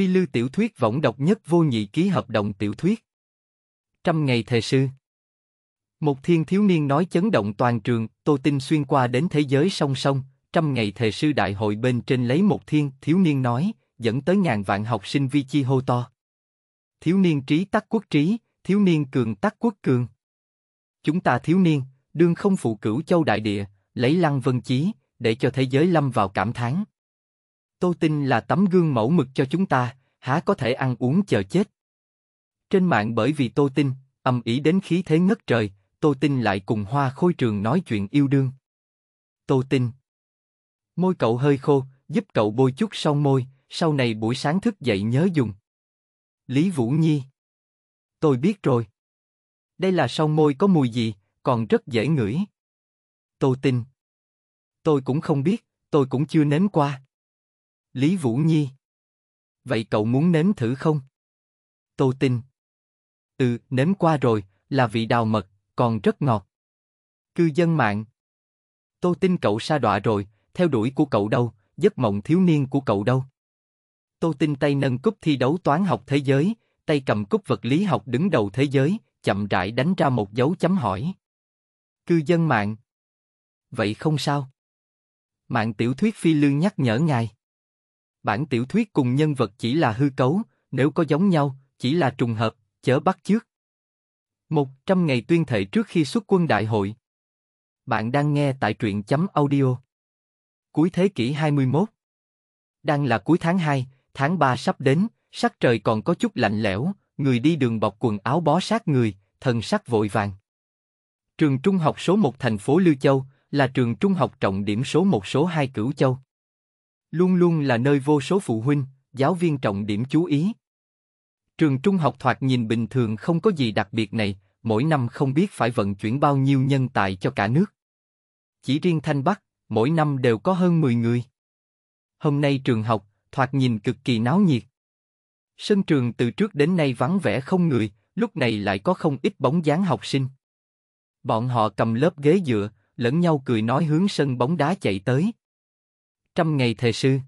Phi Lưu tiểu thuyết võng độc nhất vô nhị ký hợp đồng tiểu thuyết. Trăm ngày thề sư. Một thiên thiếu niên nói chấn động toàn trường, Tô tin xuyên qua đến thế giới song song, trăm ngày thề sư đại hội bên trên lấy một thiên thiếu niên nói, dẫn tới ngàn vạn học sinh vi chi hô to. Thiếu niên trí tắc quốc trí, thiếu niên cường tắc quốc cường. Chúng ta thiếu niên, đương không phụ cửu châu đại địa, lấy lăng vân chí, để cho thế giới lâm vào cảm thán. Tô Tinh là tấm gương mẫu mực cho chúng ta, há có thể ăn uống chờ chết. Trên mạng bởi vì Tô Tinh, âm ý đến khí thế ngất trời, Tô Tinh lại cùng Hoa Khôi Trường nói chuyện yêu đương. Tô Tinh Môi cậu hơi khô, giúp cậu bôi chút son môi, sau này buổi sáng thức dậy nhớ dùng. Lý Vũ Nhi Tôi biết rồi. Đây là son môi có mùi gì, còn rất dễ ngửi. Tô Tinh Tôi cũng không biết, tôi cũng chưa nếm qua. Lý Vũ Nhi. Vậy cậu muốn nếm thử không? Tô Tinh. Ừ, nếm qua rồi, là vị đào mật, còn rất ngọt. Cư dân mạng. Tô Tinh cậu sa đọa rồi, theo đuổi của cậu đâu, giấc mộng thiếu niên của cậu đâu. Tô Tinh tay nâng cúp thi đấu toán học thế giới, tay cầm cúp vật lý học đứng đầu thế giới, chậm rãi đánh ra một dấu chấm hỏi. Cư dân mạng. Vậy không sao. Mạng tiểu thuyết phi lương nhắc nhở ngài bản tiểu thuyết cùng nhân vật chỉ là hư cấu, nếu có giống nhau, chỉ là trùng hợp, chớ bắt trước Một trăm ngày tuyên thệ trước khi xuất quân đại hội. Bạn đang nghe tại truyện chấm audio. Cuối thế kỷ 21. Đang là cuối tháng 2, tháng 3 sắp đến, sắc trời còn có chút lạnh lẽo, người đi đường bọc quần áo bó sát người, thần sắc vội vàng. Trường trung học số 1 thành phố Lưu Châu là trường trung học trọng điểm số 1 số 2 Cửu Châu luôn luôn là nơi vô số phụ huynh, giáo viên trọng điểm chú ý. Trường trung học thoạt nhìn bình thường không có gì đặc biệt này, mỗi năm không biết phải vận chuyển bao nhiêu nhân tài cho cả nước. Chỉ riêng Thanh Bắc, mỗi năm đều có hơn 10 người. Hôm nay trường học, thoạt nhìn cực kỳ náo nhiệt. Sân trường từ trước đến nay vắng vẻ không người, lúc này lại có không ít bóng dáng học sinh. Bọn họ cầm lớp ghế dựa, lẫn nhau cười nói hướng sân bóng đá chạy tới. 100 ngày thề sư.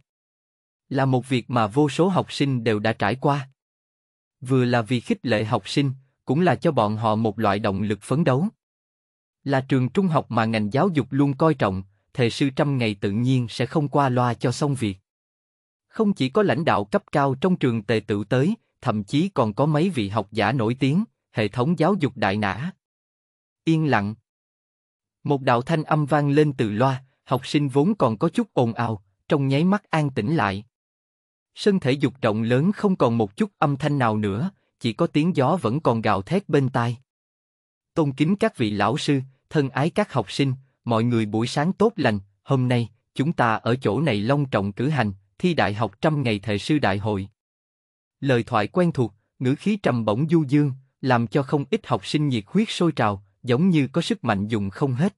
Là một việc mà vô số học sinh đều đã trải qua. Vừa là vì khích lệ học sinh, cũng là cho bọn họ một loại động lực phấn đấu. Là trường trung học mà ngành giáo dục luôn coi trọng, thề sư trăm ngày tự nhiên sẽ không qua loa cho xong việc. Không chỉ có lãnh đạo cấp cao trong trường tề tự tới, thậm chí còn có mấy vị học giả nổi tiếng, hệ thống giáo dục đại nã. Yên lặng. Một đạo thanh âm vang lên từ loa, học sinh vốn còn có chút ồn ào, trong nháy mắt an tĩnh lại. Sân thể dục rộng lớn không còn một chút âm thanh nào nữa, chỉ có tiếng gió vẫn còn gào thét bên tai. Tôn kính các vị lão sư, thân ái các học sinh, mọi người buổi sáng tốt lành, hôm nay, chúng ta ở chỗ này long trọng cử hành, thi đại học trăm ngày thệ sư đại hội. Lời thoại quen thuộc, ngữ khí trầm bổng du dương, làm cho không ít học sinh nhiệt huyết sôi trào, giống như có sức mạnh dùng không hết.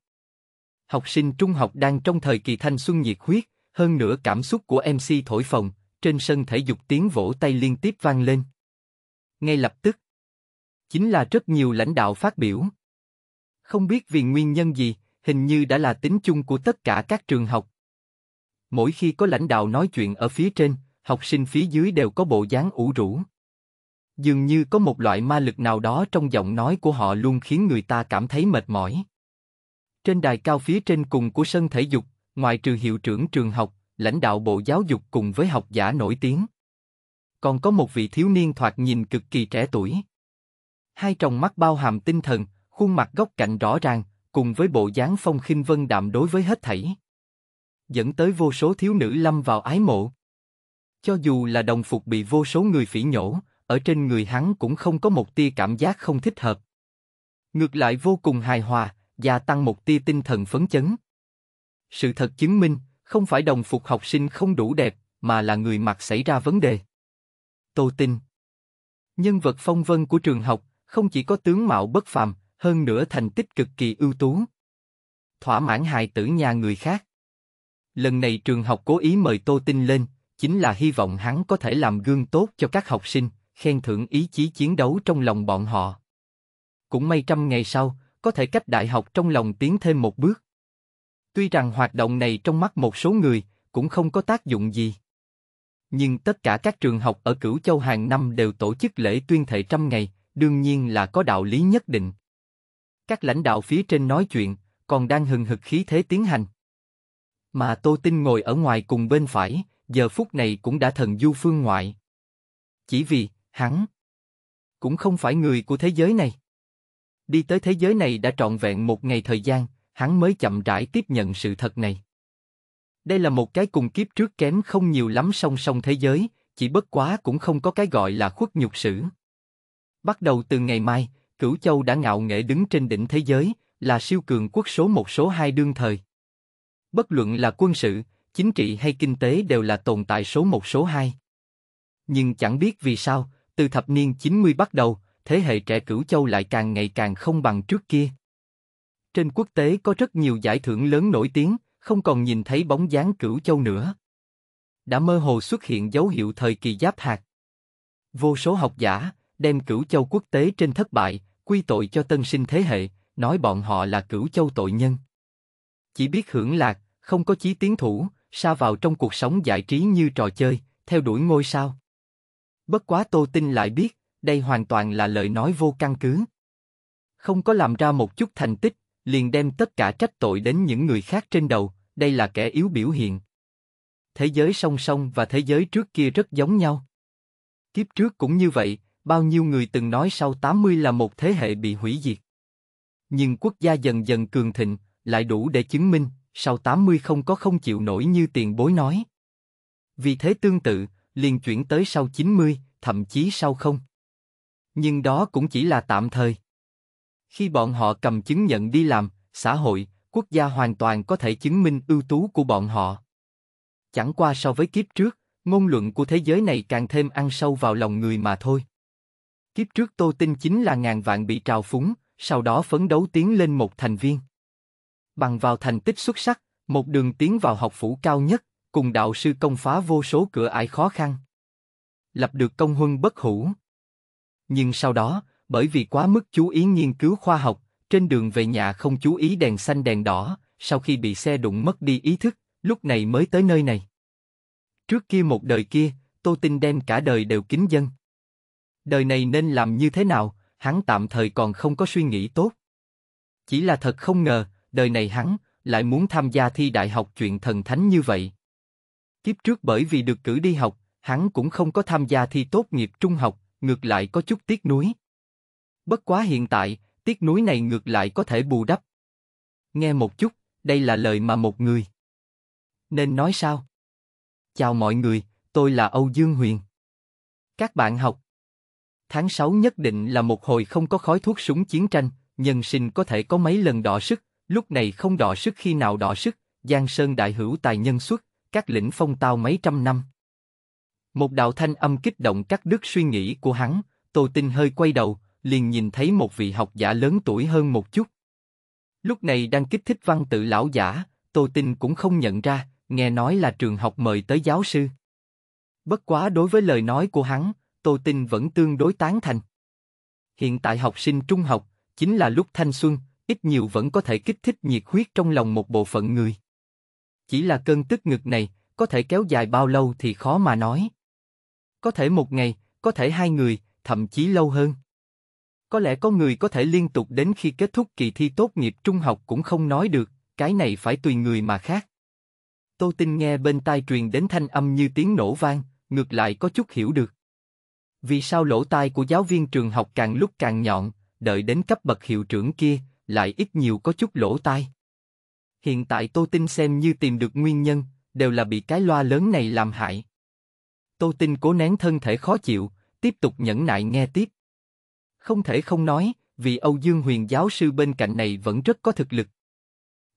Học sinh trung học đang trong thời kỳ thanh xuân nhiệt huyết, hơn nữa cảm xúc của MC thổi phồng, trên sân thể dục tiếng vỗ tay liên tiếp vang lên. Ngay lập tức, chính là rất nhiều lãnh đạo phát biểu. Không biết vì nguyên nhân gì, hình như đã là tính chung của tất cả các trường học. Mỗi khi có lãnh đạo nói chuyện ở phía trên, học sinh phía dưới đều có bộ dáng ủ rũ. Dường như có một loại ma lực nào đó trong giọng nói của họ luôn khiến người ta cảm thấy mệt mỏi. Trên đài cao phía trên cùng của sân thể dục, ngoại trừ hiệu trưởng trường học, lãnh đạo bộ giáo dục cùng với học giả nổi tiếng. Còn có một vị thiếu niên thoạt nhìn cực kỳ trẻ tuổi. Hai tròng mắt bao hàm tinh thần, khuôn mặt góc cạnh rõ ràng, cùng với bộ dáng phong khinh vân đạm đối với hết thảy. Dẫn tới vô số thiếu nữ lâm vào ái mộ. Cho dù là đồng phục bị vô số người phỉ nhổ, ở trên người hắn cũng không có một tia cảm giác không thích hợp. Ngược lại vô cùng hài hòa, gia tăng một tia tinh thần phấn chấn. Sự thật chứng minh, không phải đồng phục học sinh không đủ đẹp, mà là người mặc xảy ra vấn đề. Tô Tinh Nhân vật phong vân của trường học, không chỉ có tướng mạo bất phàm, hơn nữa thành tích cực kỳ ưu tú. Thỏa mãn hài tử nhà người khác. Lần này trường học cố ý mời Tô Tinh lên, chính là hy vọng hắn có thể làm gương tốt cho các học sinh, khen thưởng ý chí chiến đấu trong lòng bọn họ. Cũng may trăm ngày sau, có thể cách đại học trong lòng tiến thêm một bước. Tuy rằng hoạt động này trong mắt một số người cũng không có tác dụng gì. Nhưng tất cả các trường học ở Cửu Châu hàng năm đều tổ chức lễ tuyên thệ trăm ngày, đương nhiên là có đạo lý nhất định. Các lãnh đạo phía trên nói chuyện, còn đang hừng hực khí thế tiến hành. Mà Tô Tinh ngồi ở ngoài cùng bên phải, giờ phút này cũng đã thần du phương ngoại. Chỉ vì, hắn cũng không phải người của thế giới này. Đi tới thế giới này đã trọn vẹn một ngày thời gian, hắn mới chậm rãi tiếp nhận sự thật này. Đây là một cái cùng kiếp trước kém không nhiều lắm song song thế giới, chỉ bất quá cũng không có cái gọi là khuất nhục sử. Bắt đầu từ ngày mai, Cửu Châu đã ngạo nghễ đứng trên đỉnh thế giới, là siêu cường quốc số một số hai đương thời. Bất luận là quân sự, chính trị hay kinh tế đều là tồn tại số một số hai. Nhưng chẳng biết vì sao, từ thập niên 90 bắt đầu, thế hệ trẻ cửu châu lại càng ngày càng không bằng trước kia. Trên quốc tế có rất nhiều giải thưởng lớn nổi tiếng, không còn nhìn thấy bóng dáng cửu châu nữa. Đã mơ hồ xuất hiện dấu hiệu thời kỳ giáp hạt. Vô số học giả, đem cửu châu quốc tế trên thất bại, quy tội cho tân sinh thế hệ, nói bọn họ là cửu châu tội nhân. Chỉ biết hưởng lạc, không có chí tiến thủ, xa vào trong cuộc sống giải trí như trò chơi, theo đuổi ngôi sao. Bất quá Tô tin lại biết, đây hoàn toàn là lời nói vô căn cứ. Không có làm ra một chút thành tích, liền đem tất cả trách tội đến những người khác trên đầu, đây là kẻ yếu biểu hiện. Thế giới song song và thế giới trước kia rất giống nhau. Kiếp trước cũng như vậy, bao nhiêu người từng nói sau 80 là một thế hệ bị hủy diệt. Nhưng quốc gia dần dần cường thịnh, lại đủ để chứng minh, sau 80 không có không chịu nổi như tiền bối nói. Vì thế tương tự, liền chuyển tới sau 90, thậm chí sau không. Nhưng đó cũng chỉ là tạm thời. Khi bọn họ cầm chứng nhận đi làm, xã hội, quốc gia hoàn toàn có thể chứng minh ưu tú của bọn họ. Chẳng qua so với kiếp trước, ngôn luận của thế giới này càng thêm ăn sâu vào lòng người mà thôi. Kiếp trước Tô tin chính là ngàn vạn bị trào phúng, sau đó phấn đấu tiến lên một thành viên. Bằng vào thành tích xuất sắc, một đường tiến vào học phủ cao nhất, cùng đạo sư công phá vô số cửa ải khó khăn. Lập được công huân bất hủ. Nhưng sau đó, bởi vì quá mức chú ý nghiên cứu khoa học, trên đường về nhà không chú ý đèn xanh đèn đỏ, sau khi bị xe đụng mất đi ý thức, lúc này mới tới nơi này. Trước kia một đời kia, Tô Tinh đem cả đời đều kính dân. Đời này nên làm như thế nào, hắn tạm thời còn không có suy nghĩ tốt. Chỉ là thật không ngờ, đời này hắn lại muốn tham gia thi đại học chuyện thần thánh như vậy. Kiếp trước bởi vì được cử đi học, hắn cũng không có tham gia thi tốt nghiệp trung học, ngược lại có chút tiếc nuối. Bất quá hiện tại, tiếc nuối này ngược lại có thể bù đắp. Nghe một chút, đây là lời mà một người. Nên nói sao? Chào mọi người, tôi là Âu Dương Huyền. Các bạn học. Tháng 6 nhất định là một hồi không có khói thuốc súng chiến tranh, nhân sinh có thể có mấy lần đỏ sức, lúc này không đỏ sức khi nào đỏ sức, Giang Sơn đại hữu tài nhân xuất, các lĩnh phong tao mấy trăm năm. Một đạo thanh âm kích động cắt đứt suy nghĩ của hắn, Tô Tinh hơi quay đầu, liền nhìn thấy một vị học giả lớn tuổi hơn một chút. Lúc này đang kích thích văn tự lão giả, Tô Tinh cũng không nhận ra, nghe nói là trường học mời tới giáo sư. Bất quá đối với lời nói của hắn, Tô Tinh vẫn tương đối tán thành. Hiện tại học sinh trung học, chính là lúc thanh xuân, ít nhiều vẫn có thể kích thích nhiệt huyết trong lòng một bộ phận người. Chỉ là cơn tức ngực này, có thể kéo dài bao lâu thì khó mà nói có thể một ngày, có thể hai người, thậm chí lâu hơn. Có lẽ có người có thể liên tục đến khi kết thúc kỳ thi tốt nghiệp trung học cũng không nói được, cái này phải tùy người mà khác. Tô tin nghe bên tai truyền đến thanh âm như tiếng nổ vang, ngược lại có chút hiểu được. Vì sao lỗ tai của giáo viên trường học càng lúc càng nhọn, đợi đến cấp bậc hiệu trưởng kia, lại ít nhiều có chút lỗ tai. Hiện tại Tô tin xem như tìm được nguyên nhân, đều là bị cái loa lớn này làm hại. Tô Tinh cố nén thân thể khó chịu, tiếp tục nhẫn nại nghe tiếp. Không thể không nói, vì Âu Dương Huyền giáo sư bên cạnh này vẫn rất có thực lực.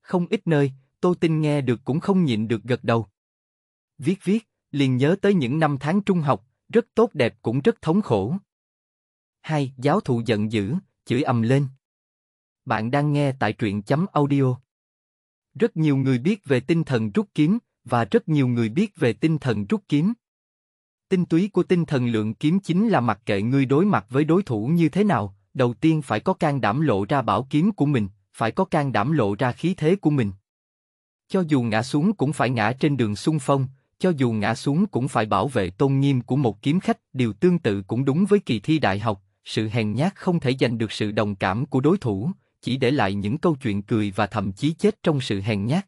Không ít nơi, Tô Tinh nghe được cũng không nhịn được gật đầu. Viết viết, liền nhớ tới những năm tháng trung học, rất tốt đẹp cũng rất thống khổ. Hai, giáo thụ giận dữ, chửi ầm lên. Bạn đang nghe tại truyện chấm audio. Rất nhiều người biết về tinh thần rút kiếm, và rất nhiều người biết về tinh thần rút kiếm. Tinh túy của tinh thần lượng kiếm chính là mặc kệ ngươi đối mặt với đối thủ như thế nào, đầu tiên phải có can đảm lộ ra bảo kiếm của mình, phải có can đảm lộ ra khí thế của mình. Cho dù ngã xuống cũng phải ngã trên đường xung phong, cho dù ngã xuống cũng phải bảo vệ tôn nghiêm của một kiếm khách, điều tương tự cũng đúng với kỳ thi đại học, sự hèn nhát không thể giành được sự đồng cảm của đối thủ, chỉ để lại những câu chuyện cười và thậm chí chết trong sự hèn nhát.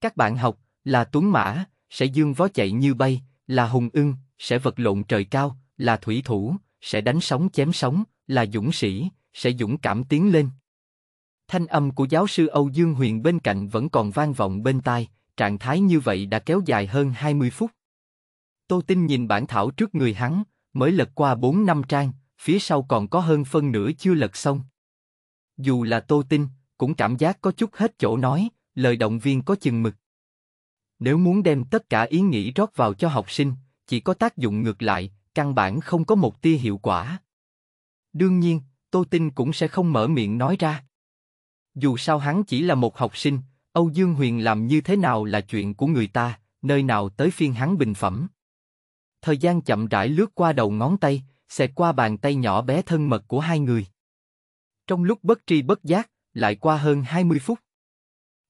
Các bạn học, là Tuấn Mã, sẽ dương vó chạy như bay, là hùng ưng, sẽ vật lộn trời cao, là thủy thủ, sẽ đánh sóng chém sóng, là dũng sĩ, sẽ dũng cảm tiến lên. Thanh âm của giáo sư Âu Dương Huyền bên cạnh vẫn còn vang vọng bên tai, trạng thái như vậy đã kéo dài hơn 20 phút. Tô Tinh nhìn bản thảo trước người hắn, mới lật qua bốn năm trang, phía sau còn có hơn phân nửa chưa lật xong. Dù là Tô Tinh, cũng cảm giác có chút hết chỗ nói, lời động viên có chừng mực. Nếu muốn đem tất cả ý nghĩ rót vào cho học sinh, chỉ có tác dụng ngược lại, căn bản không có một tia hiệu quả. Đương nhiên, Tô Tinh cũng sẽ không mở miệng nói ra. Dù sao hắn chỉ là một học sinh, Âu Dương Huyền làm như thế nào là chuyện của người ta, nơi nào tới phiên hắn bình phẩm. Thời gian chậm rãi lướt qua đầu ngón tay, xẹt qua bàn tay nhỏ bé thân mật của hai người. Trong lúc bất tri bất giác, lại qua hơn 20 phút.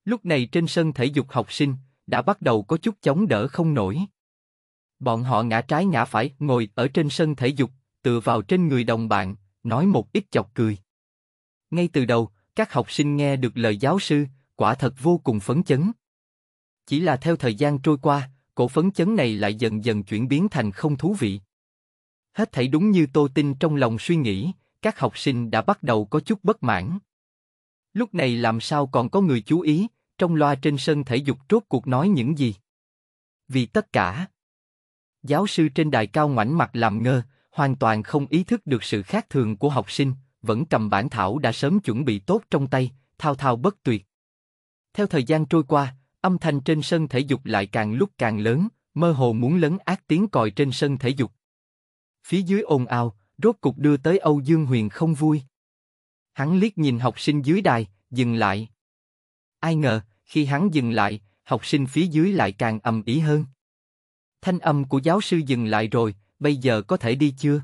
Lúc này trên sân thể dục học sinh, đã bắt đầu có chút chống đỡ không nổi. Bọn họ ngã trái ngã phải, ngồi ở trên sân thể dục, tựa vào trên người đồng bạn, nói một ít chọc cười. Ngay từ đầu, các học sinh nghe được lời giáo sư, quả thật vô cùng phấn chấn. Chỉ là theo thời gian trôi qua, cổ phấn chấn này lại dần dần chuyển biến thành không thú vị. Hết thảy đúng như Tô tin trong lòng suy nghĩ, các học sinh đã bắt đầu có chút bất mãn. Lúc này làm sao còn có người chú ý, trong loa trên sân thể dục rốt cuộc nói những gì. Vì tất cả. Giáo sư trên đài cao ngoảnh mặt làm ngơ, hoàn toàn không ý thức được sự khác thường của học sinh, vẫn cầm bản thảo đã sớm chuẩn bị tốt trong tay, thao thao bất tuyệt. Theo thời gian trôi qua, âm thanh trên sân thể dục lại càng lúc càng lớn, mơ hồ muốn lấn ác tiếng còi trên sân thể dục. Phía dưới ồn ào, rốt cục đưa tới Âu Dương Huyền không vui. Hắn liếc nhìn học sinh dưới đài, dừng lại. Ai ngờ, khi hắn dừng lại, học sinh phía dưới lại càng ầm ý hơn. Thanh âm của giáo sư dừng lại rồi, bây giờ có thể đi chưa?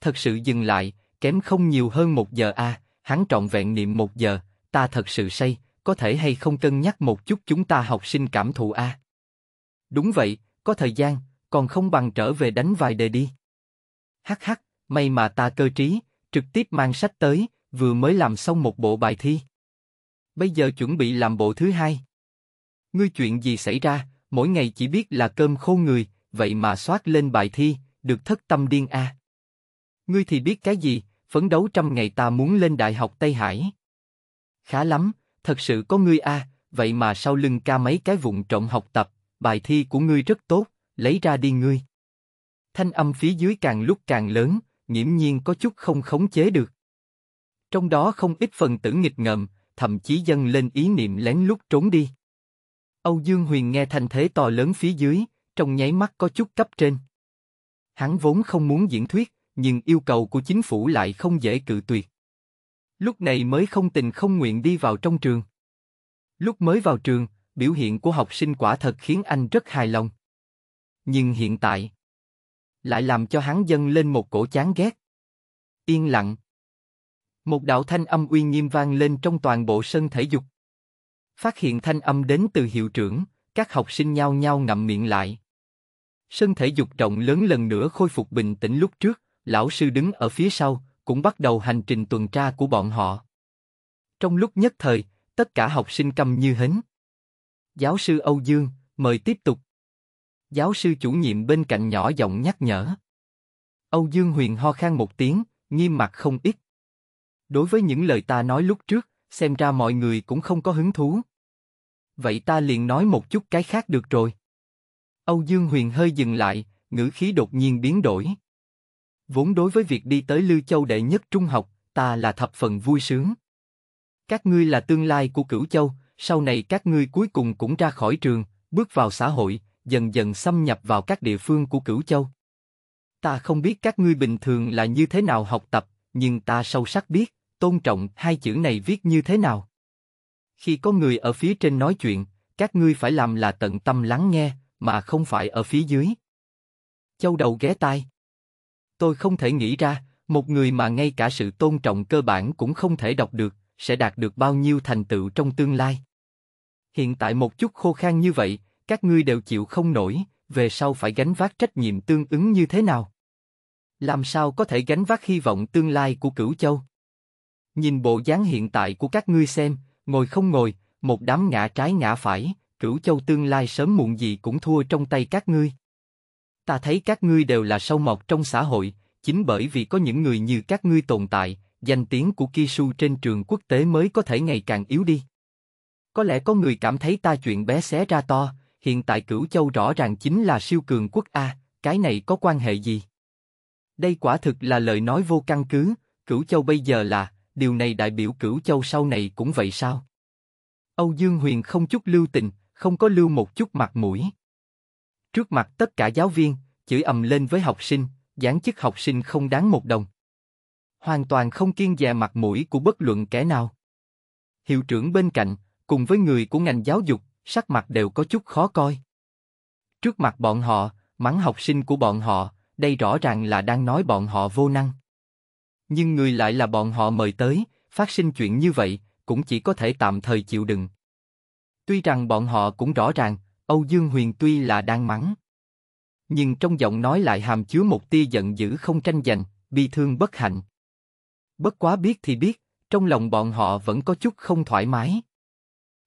Thật sự dừng lại, kém không nhiều hơn một giờ à, hắn trọn vẹn niệm một giờ, ta thật sự say, có thể hay không cân nhắc một chút chúng ta học sinh cảm thụ à? Đúng vậy, có thời gian, còn không bằng trở về đánh vài đề đi. Hắc hắc, may mà ta cơ trí, trực tiếp mang sách tới, vừa mới làm xong một bộ bài thi bây giờ chuẩn bị làm bộ thứ hai. Ngươi chuyện gì xảy ra, mỗi ngày chỉ biết là cơm khô người, vậy mà soát lên bài thi, được thất tâm điên a. À. Ngươi thì biết cái gì, phấn đấu trăm ngày ta muốn lên đại học Tây Hải. Khá lắm, thật sự có ngươi a, à, vậy mà sau lưng ca mấy cái vụn trộm học tập, bài thi của ngươi rất tốt, lấy ra đi ngươi. Thanh âm phía dưới càng lúc càng lớn, nghiễm nhiên có chút không khống chế được. Trong đó không ít phần tử nghịch ngợm, thậm chí dâng lên ý niệm lén lút trốn đi. Âu Dương Huyền nghe thành thế to lớn phía dưới, trong nháy mắt có chút cấp trên. Hắn vốn không muốn diễn thuyết, nhưng yêu cầu của chính phủ lại không dễ cự tuyệt. Lúc này mới không tình không nguyện đi vào trong trường. Lúc mới vào trường, biểu hiện của học sinh quả thật khiến anh rất hài lòng. Nhưng hiện tại, lại làm cho hắn dâng lên một cổ chán ghét. Yên lặng, một đạo thanh âm uy nghiêm vang lên trong toàn bộ sân thể dục. Phát hiện thanh âm đến từ hiệu trưởng, các học sinh nhao nhao ngậm miệng lại. Sân thể dục rộng lớn lần nữa khôi phục bình tĩnh lúc trước, lão sư đứng ở phía sau, cũng bắt đầu hành trình tuần tra của bọn họ. Trong lúc nhất thời, tất cả học sinh câm như hến. Giáo sư Âu Dương, mời tiếp tục. Giáo sư chủ nhiệm bên cạnh nhỏ giọng nhắc nhở. Âu Dương huyền ho khan một tiếng, nghiêm mặt không ít. Đối với những lời ta nói lúc trước, xem ra mọi người cũng không có hứng thú. Vậy ta liền nói một chút cái khác được rồi. Âu Dương Huyền hơi dừng lại, ngữ khí đột nhiên biến đổi. Vốn đối với việc đi tới Lư Châu đệ nhất trung học, ta là thập phần vui sướng. Các ngươi là tương lai của Cửu Châu, sau này các ngươi cuối cùng cũng ra khỏi trường, bước vào xã hội, dần dần xâm nhập vào các địa phương của Cửu Châu. Ta không biết các ngươi bình thường là như thế nào học tập, nhưng ta sâu sắc biết, tôn trọng hai chữ này viết như thế nào? Khi có người ở phía trên nói chuyện, các ngươi phải làm là tận tâm lắng nghe, mà không phải ở phía dưới. Châu đầu ghé tai. Tôi không thể nghĩ ra, một người mà ngay cả sự tôn trọng cơ bản cũng không thể đọc được, sẽ đạt được bao nhiêu thành tựu trong tương lai. Hiện tại một chút khô khan như vậy, các ngươi đều chịu không nổi, về sau phải gánh vác trách nhiệm tương ứng như thế nào? Làm sao có thể gánh vác hy vọng tương lai của cửu châu? Nhìn bộ dáng hiện tại của các ngươi xem, ngồi không ngồi, một đám ngã trái ngã phải, cửu châu tương lai sớm muộn gì cũng thua trong tay các ngươi. Ta thấy các ngươi đều là sâu mọt trong xã hội, chính bởi vì có những người như các ngươi tồn tại, danh tiếng của Kisu trên trường quốc tế mới có thể ngày càng yếu đi. Có lẽ có người cảm thấy ta chuyện bé xé ra to, hiện tại cửu châu rõ ràng chính là siêu cường quốc A, cái này có quan hệ gì? Đây quả thực là lời nói vô căn cứ, cửu châu bây giờ là, điều này đại biểu cửu châu sau này cũng vậy sao? Âu Dương Huyền không chút lưu tình, không có lưu một chút mặt mũi. Trước mặt tất cả giáo viên, chửi ầm lên với học sinh, giảng chức học sinh không đáng một đồng. Hoàn toàn không kiên dè mặt mũi của bất luận kẻ nào. Hiệu trưởng bên cạnh, cùng với người của ngành giáo dục, sắc mặt đều có chút khó coi. Trước mặt bọn họ, mắng học sinh của bọn họ, đây rõ ràng là đang nói bọn họ vô năng nhưng người lại là bọn họ mời tới, phát sinh chuyện như vậy, cũng chỉ có thể tạm thời chịu đựng. Tuy rằng bọn họ cũng rõ ràng, Âu Dương Huyền tuy là đang mắng, nhưng trong giọng nói lại hàm chứa một tia giận dữ không tranh giành, bi thương bất hạnh. Bất quá biết thì biết, trong lòng bọn họ vẫn có chút không thoải mái.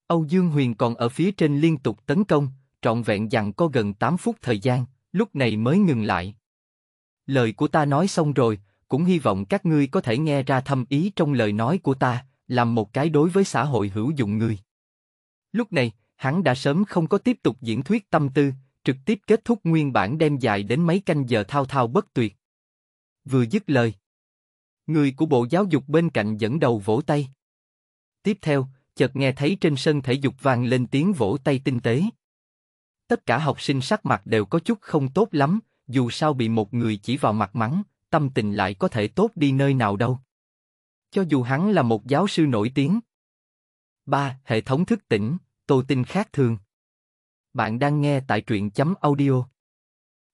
Âu Dương Huyền còn ở phía trên liên tục tấn công, trọn vẹn dặn có gần 8 phút thời gian, lúc này mới ngừng lại. Lời của ta nói xong rồi, cũng hy vọng các ngươi có thể nghe ra thâm ý trong lời nói của ta, làm một cái đối với xã hội hữu dụng người. Lúc này, hắn đã sớm không có tiếp tục diễn thuyết tâm tư, trực tiếp kết thúc nguyên bản đem dài đến mấy canh giờ thao thao bất tuyệt. Vừa dứt lời, người của bộ giáo dục bên cạnh dẫn đầu vỗ tay. Tiếp theo, chợt nghe thấy trên sân thể dục vang lên tiếng vỗ tay tinh tế. Tất cả học sinh sắc mặt đều có chút không tốt lắm, dù sao bị một người chỉ vào mặt mắng, tâm tình lại có thể tốt đi nơi nào đâu. Cho dù hắn là một giáo sư nổi tiếng. 3. Hệ thống thức tỉnh, tô tin khác thường. Bạn đang nghe tại truyện chấm audio.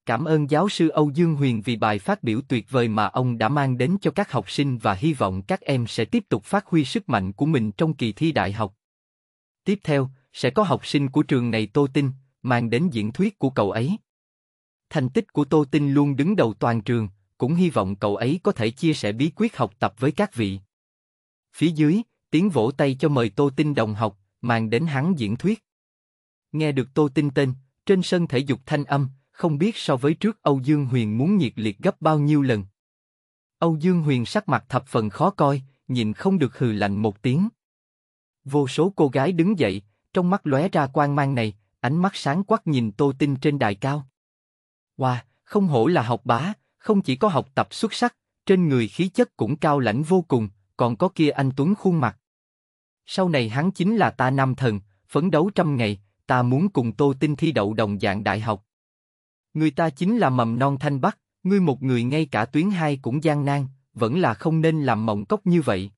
Cảm ơn giáo sư Âu Dương Huyền vì bài phát biểu tuyệt vời mà ông đã mang đến cho các học sinh và hy vọng các em sẽ tiếp tục phát huy sức mạnh của mình trong kỳ thi đại học. Tiếp theo, sẽ có học sinh của trường này Tô Tinh, mang đến diễn thuyết của cậu ấy. Thành tích của Tô Tinh luôn đứng đầu toàn trường, cũng hy vọng cậu ấy có thể chia sẻ bí quyết học tập với các vị. Phía dưới, tiếng vỗ tay cho mời Tô Tinh đồng học, mang đến hắn diễn thuyết. Nghe được Tô Tinh tên, trên sân thể dục thanh âm, không biết so với trước Âu Dương Huyền muốn nhiệt liệt gấp bao nhiêu lần. Âu Dương Huyền sắc mặt thập phần khó coi, nhìn không được hừ lạnh một tiếng. Vô số cô gái đứng dậy, trong mắt lóe ra quang mang này, ánh mắt sáng quắc nhìn Tô Tinh trên đài cao. Wow, không hổ là học bá, không chỉ có học tập xuất sắc, trên người khí chất cũng cao lãnh vô cùng, còn có kia anh Tuấn khuôn mặt. Sau này hắn chính là ta nam thần, phấn đấu trăm ngày, ta muốn cùng Tô Tinh thi đậu đồng dạng đại học. Người ta chính là mầm non thanh bắc, ngươi một người ngay cả tuyến hai cũng gian nan, vẫn là không nên làm mộng cốc như vậy.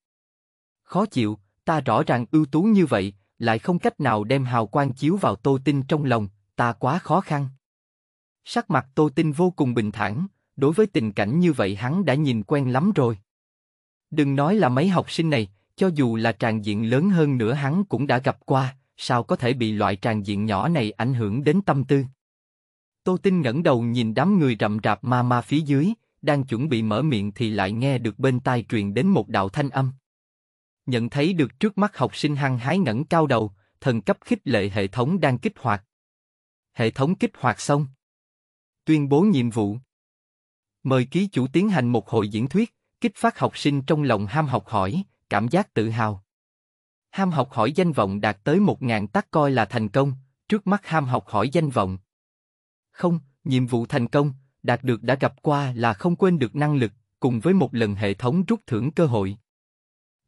Khó chịu, ta rõ ràng ưu tú như vậy, lại không cách nào đem hào quang chiếu vào Tô Tinh trong lòng, ta quá khó khăn. Sắc mặt Tô Tinh vô cùng bình thản, đối với tình cảnh như vậy hắn đã nhìn quen lắm rồi. Đừng nói là mấy học sinh này, cho dù là tràng diện lớn hơn nữa hắn cũng đã gặp qua, sao có thể bị loại tràng diện nhỏ này ảnh hưởng đến tâm tư. Tô Tinh ngẩng đầu nhìn đám người rậm rạp ma ma phía dưới, đang chuẩn bị mở miệng thì lại nghe được bên tai truyền đến một đạo thanh âm. Nhận thấy được trước mắt học sinh hăng hái ngẩng cao đầu, thần cấp khích lệ hệ thống đang kích hoạt. Hệ thống kích hoạt xong. Tuyên bố nhiệm vụ. Mời ký chủ tiến hành một hội diễn thuyết, kích phát học sinh trong lòng ham học hỏi, cảm giác tự hào. Ham học hỏi danh vọng đạt tới 1.000 tác coi là thành công, trước mắt ham học hỏi danh vọng. Không, nhiệm vụ thành công, đạt được đã gặp qua là không quên được năng lực, cùng với một lần hệ thống rút thưởng cơ hội.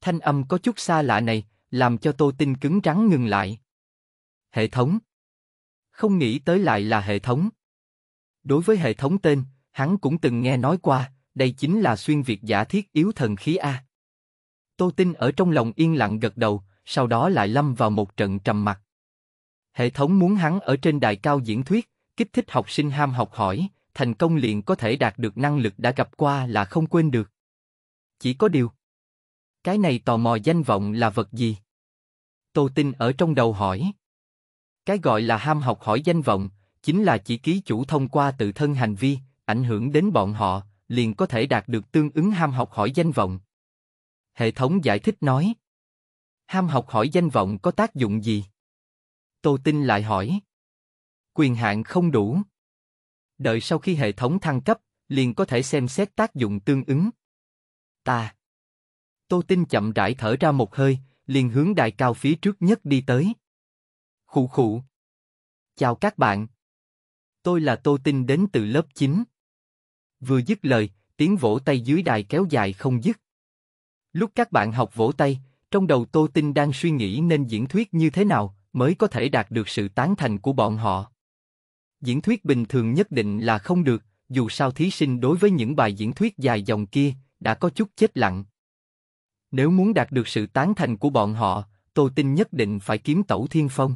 Thanh âm có chút xa lạ này, làm cho tô tin cứng rắn ngừng lại. Hệ thống. Không nghĩ tới lại là hệ thống. Đối với hệ thống tên, hắn cũng từng nghe nói qua, đây chính là xuyên việt giả thiết yếu thần khí a. Tô Tinh ở trong lòng yên lặng gật đầu, sau đó lại lâm vào một trận trầm mặc. Hệ thống muốn hắn ở trên đài cao diễn thuyết, kích thích học sinh ham học hỏi, thành công liền có thể đạt được năng lực đã gặp qua là không quên được. Chỉ có điều, cái này tò mò danh vọng là vật gì? Tô Tinh ở trong đầu hỏi. Cái gọi là ham học hỏi danh vọng, chính là chỉ ký chủ thông qua tự thân hành vi, ảnh hưởng đến bọn họ, liền có thể đạt được tương ứng ham học hỏi danh vọng. Hệ thống giải thích nói. Ham học hỏi danh vọng có tác dụng gì? Tô Tinh lại hỏi. Quyền hạn không đủ. Đợi sau khi hệ thống thăng cấp, liền có thể xem xét tác dụng tương ứng. Ta. Tô Tinh chậm rãi thở ra một hơi, liền hướng đài cao phía trước nhất đi tới. Khụ khụ. Chào các bạn. Tôi là Tô Tinh đến từ lớp 9. Vừa dứt lời, tiếng vỗ tay dưới đài kéo dài không dứt. Lúc các bạn học vỗ tay, trong đầu Tô Tinh đang suy nghĩ nên diễn thuyết như thế nào mới có thể đạt được sự tán thành của bọn họ. Diễn thuyết bình thường nhất định là không được, dù sao thí sinh đối với những bài diễn thuyết dài dòng kia đã có chút chết lặng. Nếu muốn đạt được sự tán thành của bọn họ, Tô Tinh nhất định phải kiếm tẩu thiên phong.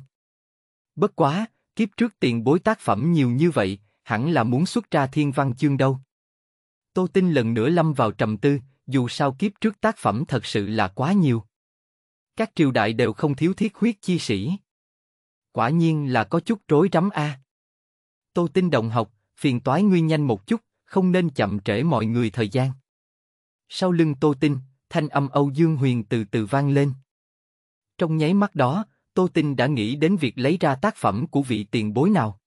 Bất quá, kiếp trước tiền bối tác phẩm nhiều như vậy, hẳn là muốn xuất ra thiên văn chương đâu. Tô tin lần nữa lâm vào trầm tư, dù sao kiếp trước tác phẩm thật sự là quá nhiều. Các triều đại đều không thiếu thiết huyết chi sĩ. Quả nhiên là có chút rối rắm a. À. Tô Tinh đồng học, phiền toái nguyên nhanh một chút, không nên chậm trễ mọi người thời gian. Sau lưng Tô tin thanh âm Âu Dương Huyền từ từ vang lên. Trong nháy mắt đó, Tô tin đã nghĩ đến việc lấy ra tác phẩm của vị tiền bối nào.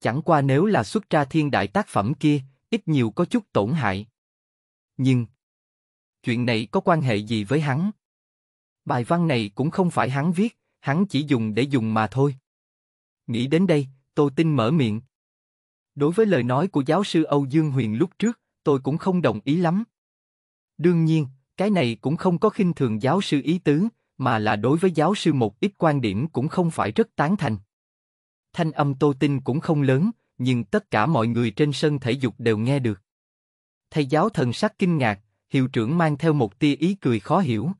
Chẳng qua nếu là xuất ra thiên đại tác phẩm kia, ít nhiều có chút tổn hại. Nhưng, chuyện này có quan hệ gì với hắn? Bài văn này cũng không phải hắn viết, hắn chỉ dùng để dùng mà thôi. Nghĩ đến đây, Tô Tinh mở miệng. Đối với lời nói của giáo sư Âu Dương Huyền lúc trước, tôi cũng không đồng ý lắm. Đương nhiên, cái này cũng không có khinh thường giáo sư ý tứ, mà là đối với giáo sư một ít quan điểm cũng không phải rất tán thành. Thanh âm Tô Tinh cũng không lớn, nhưng tất cả mọi người trên sân thể dục đều nghe được. Thầy giáo thần sắc kinh ngạc, hiệu trưởng mang theo một tia ý cười khó hiểu.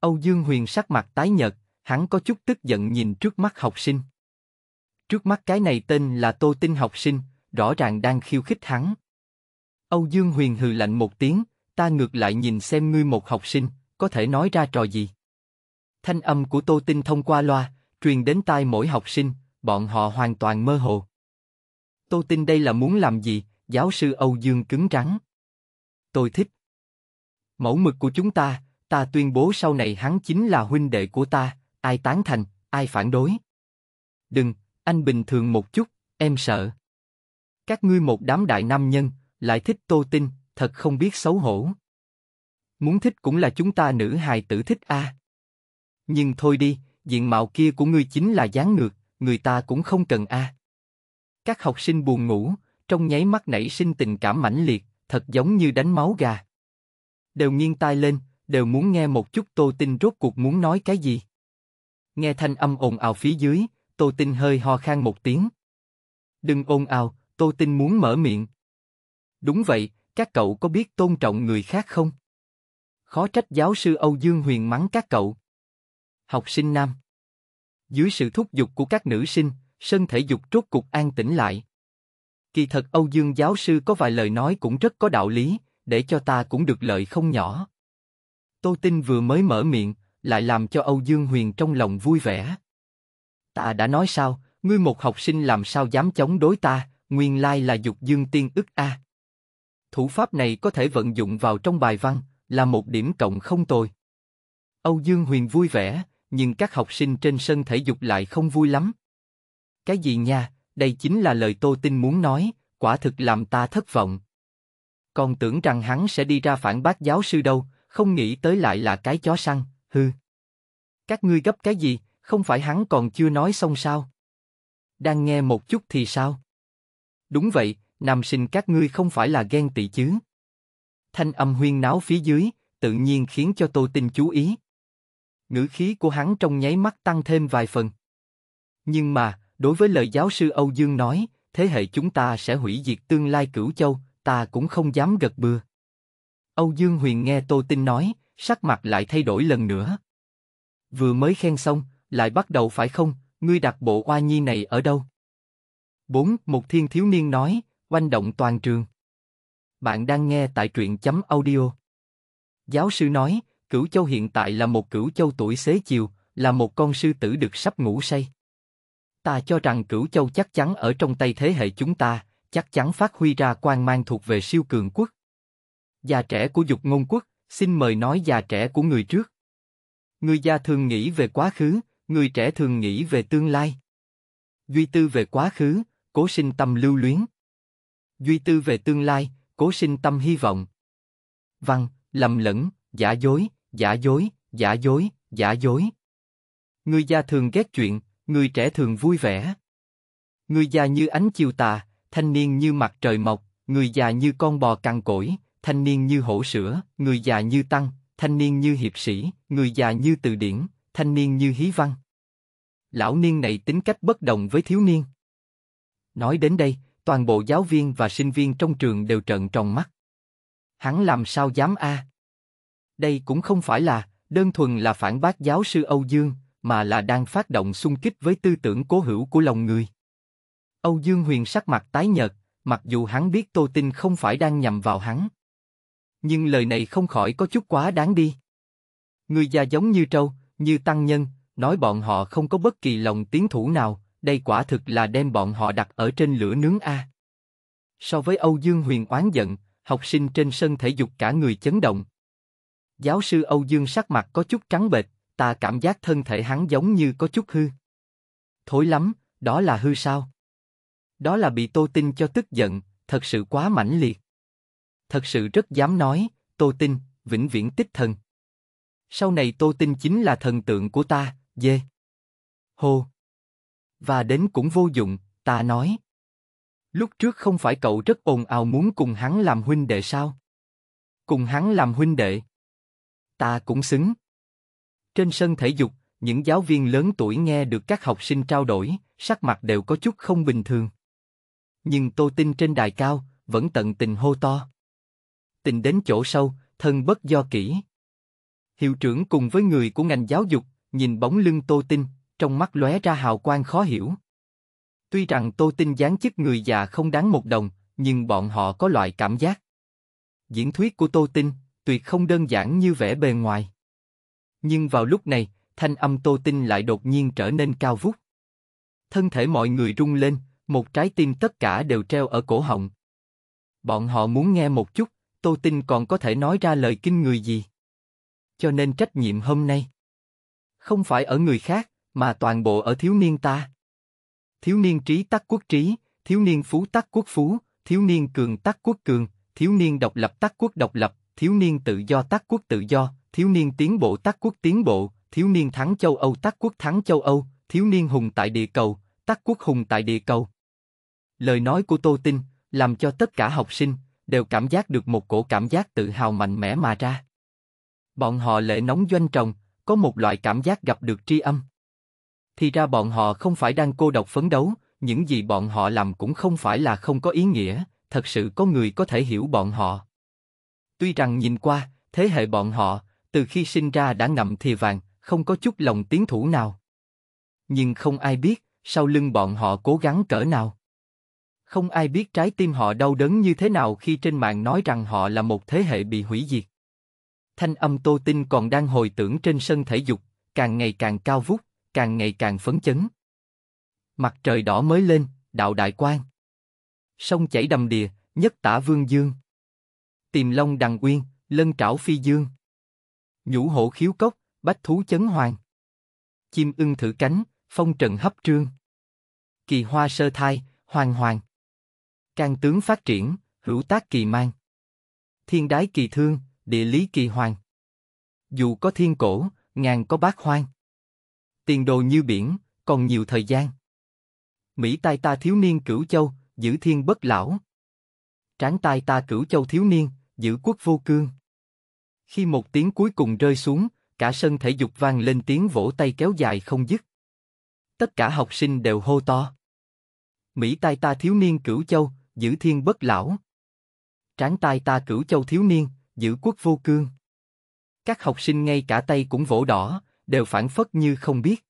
Âu Dương Huyền sắc mặt tái nhợt, hắn có chút tức giận nhìn trước mắt học sinh. Trước mắt cái này tên là Tô Tinh học sinh, rõ ràng đang khiêu khích hắn. Âu Dương Huyền hừ lạnh một tiếng, ta ngược lại nhìn xem ngươi một học sinh, có thể nói ra trò gì. Thanh âm của Tô Tinh thông qua loa, truyền đến tai mỗi học sinh, bọn họ hoàn toàn mơ hồ. Tô tin đây là muốn làm gì? Giáo sư Âu Dương cứng rắn. Tôi thích. Mẫu mực của chúng ta, ta tuyên bố sau này hắn chính là huynh đệ của ta, ai tán thành, ai phản đối. Đừng, anh bình thường một chút, em sợ. Các ngươi một đám đại nam nhân, lại thích Tô tin, thật không biết xấu hổ. Muốn thích cũng là chúng ta nữ hài tử thích a. À. Nhưng thôi đi, diện mạo kia của ngươi chính là gián ngược, người ta cũng không cần a. À. Các học sinh buồn ngủ, trong nháy mắt nảy sinh tình cảm mãnh liệt, thật giống như đánh máu gà. Đều nghiêng tai lên, đều muốn nghe một chút Tô Tinh rốt cuộc muốn nói cái gì. Nghe thanh âm ồn ào phía dưới, Tô Tinh hơi ho khan một tiếng. Đừng ồn ào, Tô Tinh muốn mở miệng. Đúng vậy, các cậu có biết tôn trọng người khác không? Khó trách giáo sư Âu Dương Huyền mắng các cậu. Học sinh nam. Dưới sự thúc giục của các nữ sinh, sân thể dục rốt cục an tĩnh lại. Kỳ thật Âu Dương giáo sư có vài lời nói cũng rất có đạo lý, để cho ta cũng được lợi không nhỏ. Tô Tinh vừa mới mở miệng, lại làm cho Âu Dương Huyền trong lòng vui vẻ. Ta đã nói sao, ngươi một học sinh làm sao dám chống đối ta, nguyên lai là dục dương tiên ức a. Thủ pháp này có thể vận dụng vào trong bài văn, là một điểm cộng không tồi. Âu Dương Huyền vui vẻ, nhưng các học sinh trên sân thể dục lại không vui lắm, cái gì nha, đây chính là lời Tô Tinh muốn nói, quả thực làm ta thất vọng. Còn tưởng rằng hắn sẽ đi ra phản bác giáo sư đâu, không nghĩ tới lại là cái chó săn, hư. Các ngươi gấp cái gì, không phải hắn còn chưa nói xong sao? Đang nghe một chút thì sao? Đúng vậy, nam sinh các ngươi không phải là ghen tị chứ? Thanh âm huyên náo phía dưới, tự nhiên khiến cho Tô Tinh chú ý. Ngữ khí của hắn trong nháy mắt tăng thêm vài phần. Nhưng mà, Đối với lời giáo sư Âu Dương nói, thế hệ chúng ta sẽ hủy diệt tương lai cửu châu, ta cũng không dám gật bừa. Âu Dương Huyền nghe Tô Tinh nói, sắc mặt lại thay đổi lần nữa. Vừa mới khen xong, lại bắt đầu phải không, ngươi đặt bộ oa nhi này ở đâu? Bốn, Một thiên thiếu niên nói, oanh động toàn trường. Bạn đang nghe tại truyện chấm audio. Giáo sư nói, cửu châu hiện tại là một cửu châu tuổi xế chiều, là một con sư tử được sắp ngủ say. Ta cho rằng Cửu Châu chắc chắn ở trong tay thế hệ chúng ta, chắc chắn phát huy ra quan mang thuộc về siêu cường quốc. Già trẻ của dục ngôn quốc, xin mời nói già trẻ của người trước. Người già thường nghĩ về quá khứ, người trẻ thường nghĩ về tương lai. Duy tư về quá khứ, cố sinh tâm lưu luyến. Duy tư về tương lai, cố sinh tâm hy vọng. Văn, lầm lẫn, giả dối, giả dối, giả dối, giả dối. Người già thường ghét chuyện, người trẻ thường vui vẻ. Người già như ánh chiều tà, thanh niên như mặt trời mọc, người già như con bò cằn cỗi, thanh niên như hổ sữa, người già như tăng, thanh niên như hiệp sĩ, người già như từ điển, thanh niên như hí văn. Lão niên này tính cách bất đồng với thiếu niên. Nói đến đây, toàn bộ giáo viên và sinh viên trong trường đều trợn tròn mắt. Hắn làm sao dám a? À? Đây cũng không phải là, đơn thuần là phản bác giáo sư Âu Dương, mà là đang phát động xung kích với tư tưởng cố hữu của lòng người. Âu Dương Huyền sắc mặt tái nhợt, mặc dù hắn biết Tô Tinh không phải đang nhầm vào hắn. Nhưng lời này không khỏi có chút quá đáng đi. Người già giống như trâu, như tăng nhân, nói bọn họ không có bất kỳ lòng tiến thủ nào, đây quả thực là đem bọn họ đặt ở trên lửa nướng A. So với Âu Dương Huyền oán giận, học sinh trên sân thể dục cả người chấn động. Giáo sư Âu Dương sắc mặt có chút trắng bệch, ta cảm giác thân thể hắn giống như có chút hư. Thối lắm, đó là hư sao? Đó là bị Tô Tinh cho tức giận, thật sự quá mãnh liệt. Thật sự rất dám nói, Tô Tinh, vĩnh viễn tích thần. Sau này Tô Tinh chính là thần tượng của ta, dê. Hô. Và đến cũng vô dụng, ta nói. Lúc trước không phải cậu rất ồn ào muốn cùng hắn làm huynh đệ sao? Cùng hắn làm huynh đệ. Ta cũng xứng. Trên sân thể dục, những giáo viên lớn tuổi nghe được các học sinh trao đổi, sắc mặt đều có chút không bình thường. Nhưng Tô Tinh trên đài cao, vẫn tận tình hô to. Tình đến chỗ sâu, thân bất do kỹ. Hiệu trưởng cùng với người của ngành giáo dục, nhìn bóng lưng Tô Tinh, trong mắt lóe ra hào quang khó hiểu. Tuy rằng Tô Tinh gián chức người già không đáng một đồng, nhưng bọn họ có loại cảm giác. Diễn thuyết của Tô Tinh tuyệt không đơn giản như vẻ bề ngoài. Nhưng vào lúc này, thanh âm Tô Tinh lại đột nhiên trở nên cao vút. Thân thể mọi người rung lên, một trái tim tất cả đều treo ở cổ họng. Bọn họ muốn nghe một chút, Tô Tinh còn có thể nói ra lời kinh người gì. Cho nên trách nhiệm hôm nay. Không phải ở người khác, mà toàn bộ ở thiếu niên ta. Thiếu niên trí tắc quốc trí, thiếu niên phú tắc quốc phú, thiếu niên cường tắc quốc cường, thiếu niên độc lập tắc quốc độc lập, thiếu niên tự do tắc quốc tự do, thiếu niên tiến bộ tác quốc tiến bộ, thiếu niên thắng châu Âu tác quốc thắng châu Âu, thiếu niên hùng tại địa cầu, tác quốc hùng tại địa cầu. Lời nói của Tô Tinh làm cho tất cả học sinh đều cảm giác được một cổ cảm giác tự hào mạnh mẽ mà ra. Bọn họ lệ nóng doanh trồng, có một loại cảm giác gặp được tri âm. Thì ra bọn họ không phải đang cô độc phấn đấu, những gì bọn họ làm cũng không phải là không có ý nghĩa, thật sự có người có thể hiểu bọn họ. Tuy rằng nhìn qua, thế hệ bọn họ, từ khi sinh ra đã ngậm thìa vàng, không có chút lòng tiến thủ nào. Nhưng không ai biết, sau lưng bọn họ cố gắng cỡ nào. Không ai biết trái tim họ đau đớn như thế nào khi trên mạng nói rằng họ là một thế hệ bị hủy diệt. Thanh âm Tô Tinh còn đang hồi tưởng trên sân thể dục, càng ngày càng cao vút, càng ngày càng phấn chấn. Mặt trời đỏ mới lên, đạo đại quan. Sông chảy đầm đìa, nhất tả vương dương. Tìm long đằng uyên, lân trảo phi dương. Nhũ hổ khiếu cốc, bách thú chấn hoàng. Chim ưng thử cánh, phong trần hấp trương. Kỳ hoa sơ thai, hoàng hoàng. càng tướng phát triển, hữu tác kỳ mang. Thiên đái kỳ thương, địa lý kỳ hoàng. Dù có thiên cổ, ngàn có bát hoang. Tiền đồ như biển, còn nhiều thời gian. Mỹ tai ta thiếu niên cửu châu, giữ thiên bất lão. Tráng tai ta cửu châu thiếu niên, giữ quốc vô cương. Khi một tiếng cuối cùng rơi xuống, cả sân thể dục vang lên tiếng vỗ tay kéo dài không dứt. Tất cả học sinh đều hô to. Mỹ tai ta thiếu niên cửu châu, giữ thiên bất lão. Tráng tai ta cửu châu thiếu niên, giữ quốc vô cương. Các học sinh ngay cả tay cũng vỗ đỏ, đều phản phất như không biết.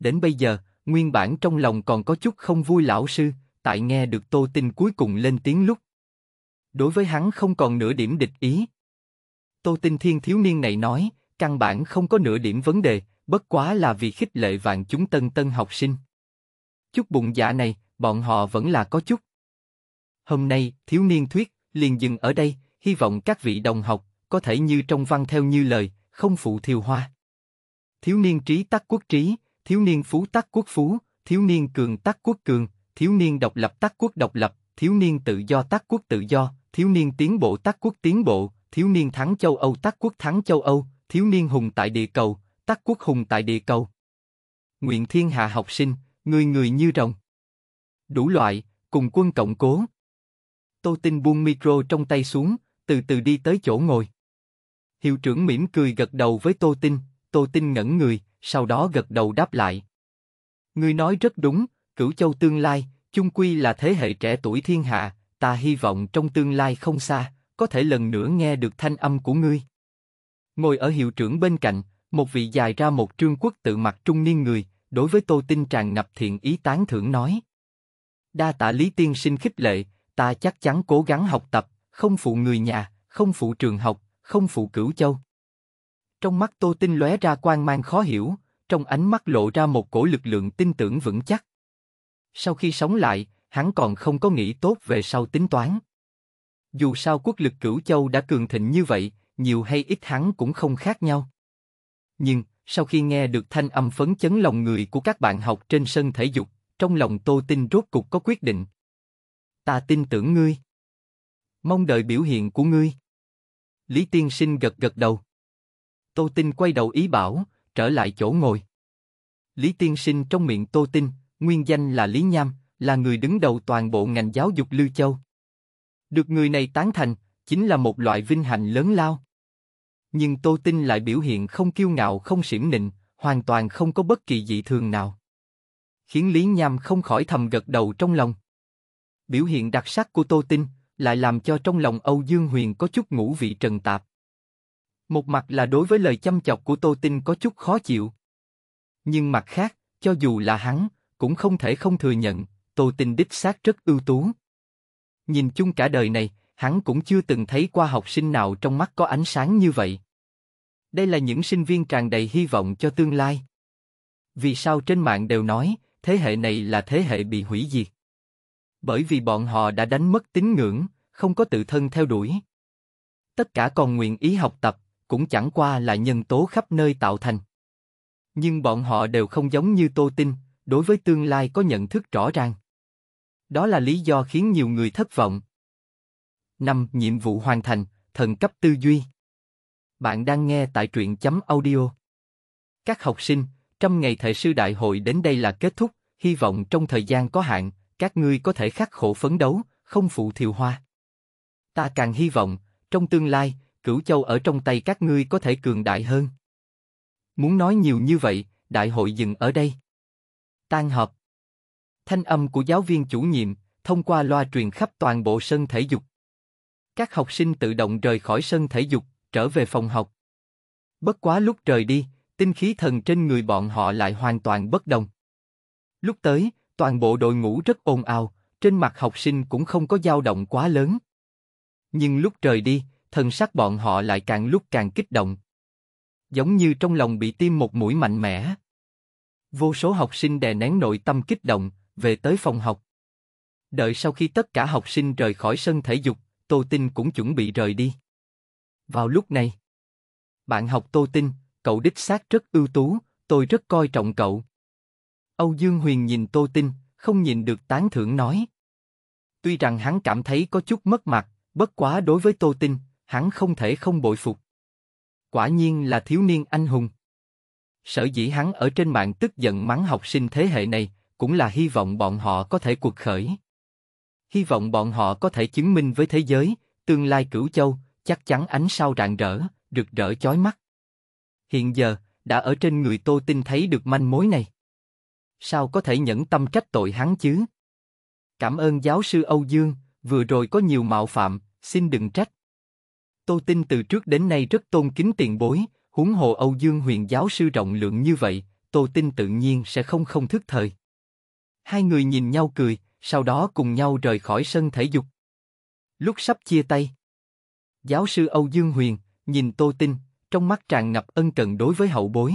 Đến bây giờ, nguyên bản trong lòng còn có chút không vui lão sư, tại nghe được tô tin cuối cùng lên tiếng lúc. Đối với hắn không còn nửa điểm địch ý, Tô Tinh Thiên thiếu niên này nói, căn bản không có nửa điểm vấn đề, bất quá là vì khích lệ vạn chúng tân tân học sinh. Chút bụng dạ này, bọn họ vẫn là có chút. Hôm nay, thiếu niên thuyết, liền dừng ở đây, hy vọng các vị đồng học, có thể như trong văn theo như lời, không phụ thiều hoa. Thiếu niên trí tắc quốc trí, thiếu niên phú tắc quốc phú, thiếu niên cường tắc quốc cường, thiếu niên độc lập tắc quốc độc lập, thiếu niên tự do tắc quốc tự do, thiếu niên tiến bộ tắc quốc tiến bộ, thiếu niên thắng châu Âu tác quốc thắng châu Âu, thiếu niên hùng tại địa cầu, tác quốc hùng tại địa cầu. Nguyện thiên hạ học sinh, người người như rồng. Đủ loại, cùng quân cộng cố. Tô tin buông micro trong tay xuống, từ từ đi tới chỗ ngồi. Hiệu trưởng mỉm cười gật đầu với Tô tin Tô tin ngẩn người, sau đó gật đầu đáp lại. Ngươi nói rất đúng, cửu châu tương lai, chung quy là thế hệ trẻ tuổi thiên hạ, ta hy vọng trong tương lai không xa, có thể lần nữa nghe được thanh âm của ngươi. Ngồi ở hiệu trưởng bên cạnh, một vị dài ra một trương quốc tự mặt trung niên người, đối với Tô Tinh tràn ngập thiện ý tán thưởng nói. Đa tạ Lý Tiên sinh khích lệ, ta chắc chắn cố gắng học tập, không phụ người nhà, không phụ trường học, không phụ cửu châu. Trong mắt Tô Tinh lóe ra quang mang khó hiểu, trong ánh mắt lộ ra một cổ lực lượng tin tưởng vững chắc. Sau khi sống lại, hắn còn không có nghĩ tốt về sau tính toán dù sao quốc lực cửu châu đã cường thịnh như vậy, nhiều hay ít hắn cũng không khác nhau. Nhưng, sau khi nghe được thanh âm phấn chấn lòng người của các bạn học trên sân thể dục, trong lòng Tô Tinh rốt cục có quyết định. Ta tin tưởng ngươi. Mong đợi biểu hiện của ngươi. Lý Tiên Sinh gật gật đầu. Tô Tinh quay đầu ý bảo, trở lại chỗ ngồi. Lý Tiên Sinh trong miệng Tô Tinh, nguyên danh là Lý Nham, là người đứng đầu toàn bộ ngành giáo dục Lưu Châu. Được người này tán thành, chính là một loại vinh hạnh lớn lao. Nhưng Tô Tinh lại biểu hiện không kiêu ngạo không xỉm nịnh, hoàn toàn không có bất kỳ dị thường nào. Khiến Lý Nham không khỏi thầm gật đầu trong lòng. Biểu hiện đặc sắc của Tô Tinh lại làm cho trong lòng Âu Dương Huyền có chút ngũ vị trần tạp. Một mặt là đối với lời chăm chọc của Tô Tinh có chút khó chịu. Nhưng mặt khác, cho dù là hắn, cũng không thể không thừa nhận, Tô Tinh đích xác rất ưu tú. Nhìn chung cả đời này, hắn cũng chưa từng thấy qua học sinh nào trong mắt có ánh sáng như vậy. Đây là những sinh viên tràn đầy hy vọng cho tương lai. Vì sao trên mạng đều nói, thế hệ này là thế hệ bị hủy diệt? Bởi vì bọn họ đã đánh mất tín ngưỡng, không có tự thân theo đuổi. Tất cả còn nguyện ý học tập, cũng chẳng qua là nhân tố khắp nơi tạo thành. Nhưng bọn họ đều không giống như Tô Tinh, đối với tương lai có nhận thức rõ ràng. Đó là lý do khiến nhiều người thất vọng. 5. Nhiệm vụ hoàn thành, thần cấp tư duy. Bạn đang nghe tại truyện chấm audio. Các học sinh, trăm ngày thể sư đại hội đến đây là kết thúc, hy vọng trong thời gian có hạn, các ngươi có thể khắc khổ phấn đấu, không phụ thiều hoa. Ta càng hy vọng, trong tương lai, cửu châu ở trong tay các ngươi có thể cường đại hơn. Muốn nói nhiều như vậy, đại hội dừng ở đây. Tan họp. Thanh âm của giáo viên chủ nhiệm, thông qua loa truyền khắp toàn bộ sân thể dục. Các học sinh tự động rời khỏi sân thể dục, trở về phòng học. Bất quá lúc rời đi, tinh khí thần trên người bọn họ lại hoàn toàn bất đồng. Lúc tới, toàn bộ đội ngũ rất ồn ào, trên mặt học sinh cũng không có dao động quá lớn. Nhưng lúc rời đi, thần sắc bọn họ lại càng lúc càng kích động. Giống như trong lòng bị tiêm một mũi mạnh mẽ. Vô số học sinh đè nén nội tâm kích động, về tới phòng học. Đợi sau khi tất cả học sinh rời khỏi sân thể dục, Tô Tinh cũng chuẩn bị rời đi. Vào lúc này, bạn học Tô Tinh, cậu đích xác rất ưu tú, tôi rất coi trọng cậu. Âu Dương Huyền nhìn Tô Tinh, không nhìn được tán thưởng nói. Tuy rằng hắn cảm thấy có chút mất mặt, bất quá đối với Tô Tinh, hắn không thể không bội phục. Quả nhiên là thiếu niên anh hùng. Sở dĩ hắn ở trên mạng tức giận mắng học sinh thế hệ này, cũng là hy vọng bọn họ có thể cuộc khởi. Hy vọng bọn họ có thể chứng minh với thế giới, tương lai cửu châu, chắc chắn ánh sao rạng rỡ, được rỡ chói mắt. Hiện giờ, đã ở trên người Tô Tinh thấy được manh mối này. Sao có thể nhẫn tâm trách tội hắn chứ? Cảm ơn giáo sư Âu Dương, vừa rồi có nhiều mạo phạm, xin đừng trách. Tô Tinh từ trước đến nay rất tôn kính tiền bối, huống hồ Âu Dương huyền giáo sư rộng lượng như vậy, Tô Tinh tự nhiên sẽ không không thức thời. Hai người nhìn nhau cười, sau đó cùng nhau rời khỏi sân thể dục. Lúc sắp chia tay, giáo sư Âu Dương Huyền nhìn Tô Tinh, trong mắt tràn ngập ân cần đối với hậu bối.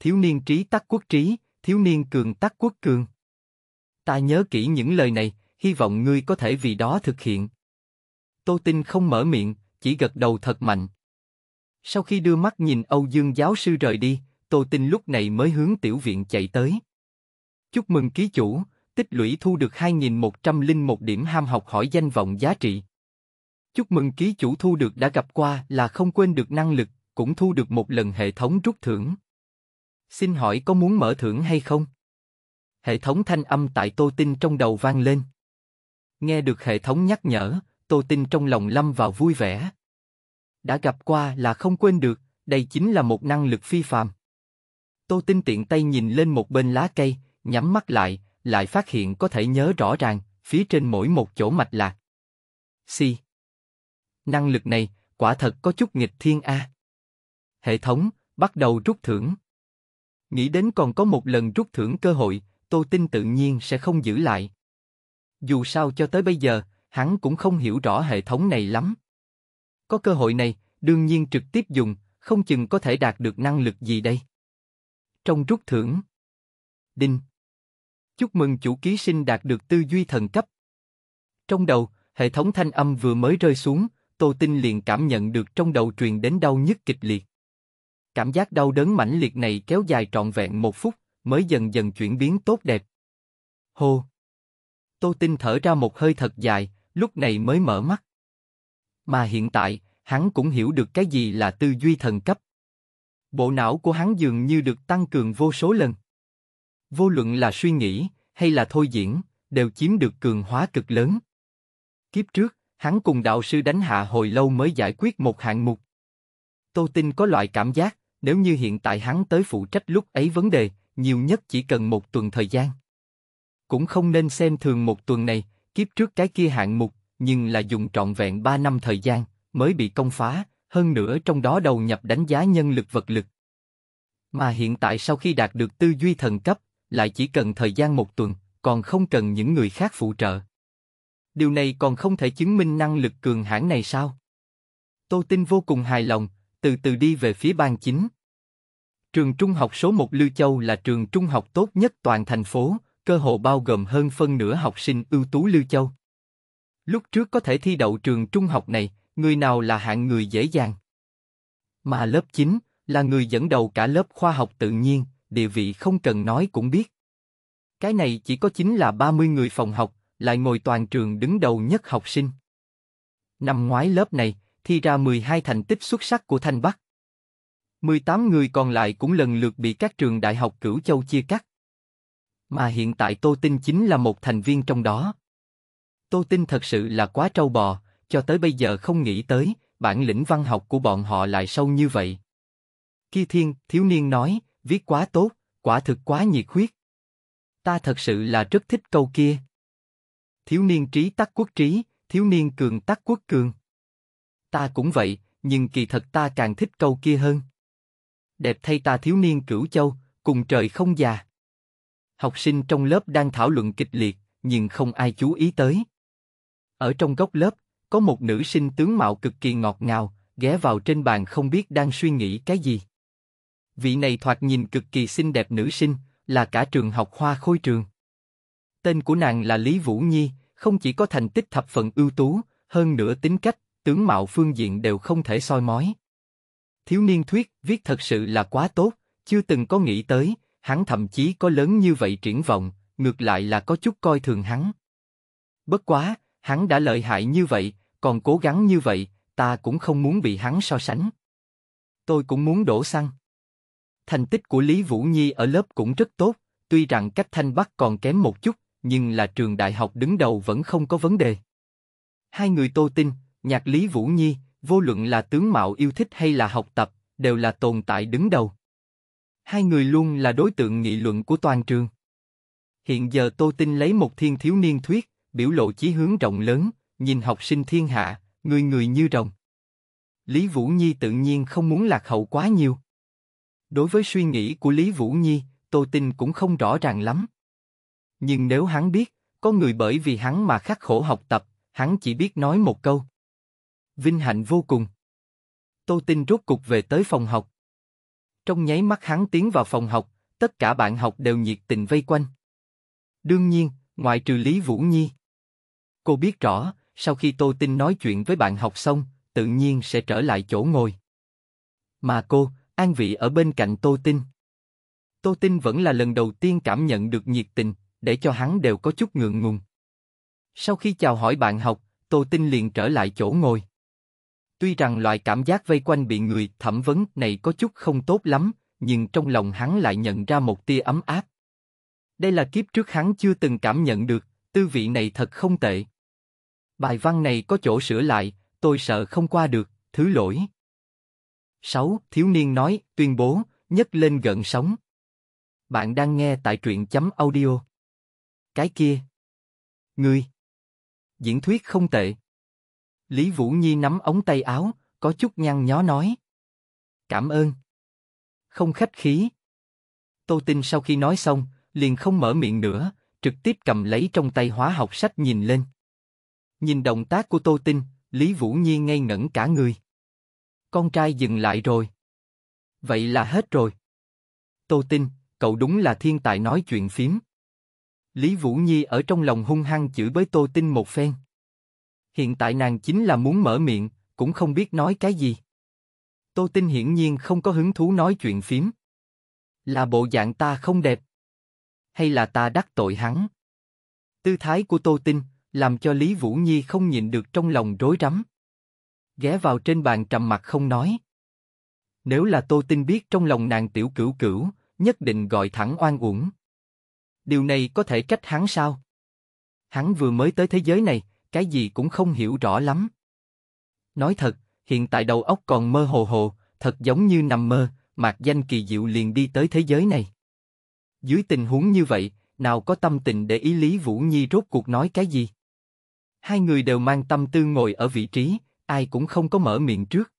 Thiếu niên trí tắc quốc trí, thiếu niên cường tắc quốc cường. Ta nhớ kỹ những lời này, hy vọng ngươi có thể vì đó thực hiện. Tô Tinh không mở miệng, chỉ gật đầu thật mạnh. Sau khi đưa mắt nhìn Âu Dương giáo sư rời đi, Tô Tinh lúc này mới hướng tiểu viện chạy tới. Chúc mừng ký chủ, tích lũy thu được 2.101 điểm ham học hỏi danh vọng giá trị. Chúc mừng ký chủ thu được đã gặp qua là không quên được năng lực, cũng thu được một lần hệ thống rút thưởng. Xin hỏi có muốn mở thưởng hay không? Hệ thống thanh âm tại Tô tin trong đầu vang lên. Nghe được hệ thống nhắc nhở, Tô tin trong lòng lâm vào vui vẻ. Đã gặp qua là không quên được, đây chính là một năng lực phi phàm. Tô tin tiện tay nhìn lên một bên lá cây, nhắm mắt lại, lại phát hiện có thể nhớ rõ ràng, phía trên mỗi một chỗ mạch lạc. Si. Năng lực này, quả thật có chút nghịch thiên A. Hệ thống, bắt đầu rút thưởng. Nghĩ đến còn có một lần rút thưởng cơ hội, Tô tin tự nhiên sẽ không giữ lại. Dù sao cho tới bây giờ, hắn cũng không hiểu rõ hệ thống này lắm. Có cơ hội này, đương nhiên trực tiếp dùng, không chừng có thể đạt được năng lực gì đây. Trong rút thưởng Đinh Chúc mừng chủ ký sinh đạt được tư duy thần cấp. Trong đầu, hệ thống thanh âm vừa mới rơi xuống, Tô Tinh liền cảm nhận được trong đầu truyền đến đau nhức kịch liệt. Cảm giác đau đớn mãnh liệt này kéo dài trọn vẹn một phút, mới dần dần chuyển biến tốt đẹp. Hô! Tô Tinh thở ra một hơi thật dài, lúc này mới mở mắt. Mà hiện tại, hắn cũng hiểu được cái gì là tư duy thần cấp. Bộ não của hắn dường như được tăng cường vô số lần vô luận là suy nghĩ hay là thôi diễn, đều chiếm được cường hóa cực lớn. Kiếp trước, hắn cùng đạo sư đánh hạ hồi lâu mới giải quyết một hạng mục. Tô Tinh có loại cảm giác, nếu như hiện tại hắn tới phụ trách lúc ấy vấn đề, nhiều nhất chỉ cần một tuần thời gian. Cũng không nên xem thường một tuần này, kiếp trước cái kia hạng mục, nhưng là dùng trọn vẹn ba năm thời gian, mới bị công phá, hơn nữa trong đó đầu nhập đánh giá nhân lực vật lực. Mà hiện tại sau khi đạt được tư duy thần cấp, lại chỉ cần thời gian một tuần, còn không cần những người khác phụ trợ. Điều này còn không thể chứng minh năng lực cường hãn này sao? Tô Tinh vô cùng hài lòng, từ từ đi về phía ban chính. Trường trung học số 1 Lưu Châu là trường trung học tốt nhất toàn thành phố, cơ hội bao gồm hơn phân nửa học sinh ưu tú Lưu Châu. Lúc trước có thể thi đậu trường trung học này, người nào là hạng người dễ dàng. Mà lớp 9 là người dẫn đầu cả lớp khoa học tự nhiên, địa vị không cần nói cũng biết. Cái này chỉ có chính là 30 người phòng học, lại ngồi toàn trường đứng đầu nhất học sinh. Năm ngoái lớp này, thi ra 12 thành tích xuất sắc của Thanh Bắc. 18 người còn lại cũng lần lượt bị các trường đại học cửu châu chia cắt. Mà hiện tại Tô Tinh chính là một thành viên trong đó. Tô Tinh thật sự là quá trâu bò, cho tới bây giờ không nghĩ tới, bản lĩnh văn học của bọn họ lại sâu như vậy. Kia Thiên, thiếu niên nói, viết quá tốt, quả thực quá nhiệt huyết. Ta thật sự là rất thích câu kia. Thiếu niên trí tắc quốc trí, thiếu niên cường tắc quốc cường. Ta cũng vậy, nhưng kỳ thật ta càng thích câu kia hơn. Đẹp thay ta thiếu niên cửu châu, cùng trời không già. Học sinh trong lớp đang thảo luận kịch liệt, nhưng không ai chú ý tới. Ở trong góc lớp, có một nữ sinh tướng mạo cực kỳ ngọt ngào, ghé vào trên bàn không biết đang suy nghĩ cái gì vị này thoạt nhìn cực kỳ xinh đẹp nữ sinh, là cả trường học Hoa Khôi trường. Tên của nàng là Lý Vũ Nhi, không chỉ có thành tích thập phần ưu tú, hơn nữa tính cách, tướng mạo phương diện đều không thể soi mói. Thiếu niên thuyết viết thật sự là quá tốt, chưa từng có nghĩ tới, hắn thậm chí có lớn như vậy triển vọng, ngược lại là có chút coi thường hắn. Bất quá, hắn đã lợi hại như vậy, còn cố gắng như vậy, ta cũng không muốn bị hắn so sánh. Tôi cũng muốn đổ xăng thành tích của Lý Vũ Nhi ở lớp cũng rất tốt, tuy rằng cách Thanh Bắc còn kém một chút, nhưng là trường đại học đứng đầu vẫn không có vấn đề. Hai người Tô Tinh, nhạc Lý Vũ Nhi, vô luận là tướng mạo yêu thích hay là học tập, đều là tồn tại đứng đầu. Hai người luôn là đối tượng nghị luận của toàn trường. Hiện giờ Tô Tinh lấy một thiên thiếu niên thuyết, biểu lộ chí hướng rộng lớn, nhìn học sinh thiên hạ, người người như rồng. Lý Vũ Nhi tự nhiên không muốn lạc hậu quá nhiều. Đối với suy nghĩ của Lý Vũ Nhi, Tô Tinh cũng không rõ ràng lắm. Nhưng nếu hắn biết, có người bởi vì hắn mà khắc khổ học tập, hắn chỉ biết nói một câu. Vinh hạnh vô cùng. Tô Tinh rốt cục về tới phòng học. Trong nháy mắt hắn tiến vào phòng học, tất cả bạn học đều nhiệt tình vây quanh. Đương nhiên, ngoại trừ Lý Vũ Nhi. Cô biết rõ, sau khi Tô Tinh nói chuyện với bạn học xong, tự nhiên sẽ trở lại chỗ ngồi. Mà cô, an vị ở bên cạnh Tô Tinh. Tô Tinh vẫn là lần đầu tiên cảm nhận được nhiệt tình, để cho hắn đều có chút ngượng ngùng. Sau khi chào hỏi bạn học, Tô Tinh liền trở lại chỗ ngồi. Tuy rằng loại cảm giác vây quanh bị người thẩm vấn này có chút không tốt lắm, nhưng trong lòng hắn lại nhận ra một tia ấm áp. Đây là kiếp trước hắn chưa từng cảm nhận được, tư vị này thật không tệ. Bài văn này có chỗ sửa lại, tôi sợ không qua được, thứ lỗi. 6. Thiếu niên nói, tuyên bố, nhấc lên gợn sóng. Bạn đang nghe tại truyện chấm audio. Cái kia. Ngươi. Diễn thuyết không tệ. Lý Vũ Nhi nắm ống tay áo, có chút nhăn nhó nói. Cảm ơn. Không khách khí. Tô Tinh sau khi nói xong, liền không mở miệng nữa, trực tiếp cầm lấy trong tay hóa học sách nhìn lên. Nhìn động tác của Tô Tinh, Lý Vũ Nhi ngây ngẩn cả người con trai dừng lại rồi. Vậy là hết rồi. Tô tin, cậu đúng là thiên tài nói chuyện phím. Lý Vũ Nhi ở trong lòng hung hăng chửi với Tô Tinh một phen. Hiện tại nàng chính là muốn mở miệng, cũng không biết nói cái gì. Tô Tinh hiển nhiên không có hứng thú nói chuyện phím. Là bộ dạng ta không đẹp? Hay là ta đắc tội hắn? Tư thái của Tô Tinh làm cho Lý Vũ Nhi không nhìn được trong lòng rối rắm ghé vào trên bàn trầm mặt không nói. Nếu là Tô Tinh biết trong lòng nàng tiểu cửu cửu, nhất định gọi thẳng oan uổng. Điều này có thể trách hắn sao? Hắn vừa mới tới thế giới này, cái gì cũng không hiểu rõ lắm. Nói thật, hiện tại đầu óc còn mơ hồ hồ, thật giống như nằm mơ, mạc danh kỳ diệu liền đi tới thế giới này. Dưới tình huống như vậy, nào có tâm tình để ý Lý Vũ Nhi rốt cuộc nói cái gì? Hai người đều mang tâm tư ngồi ở vị trí, ai cũng không có mở miệng trước.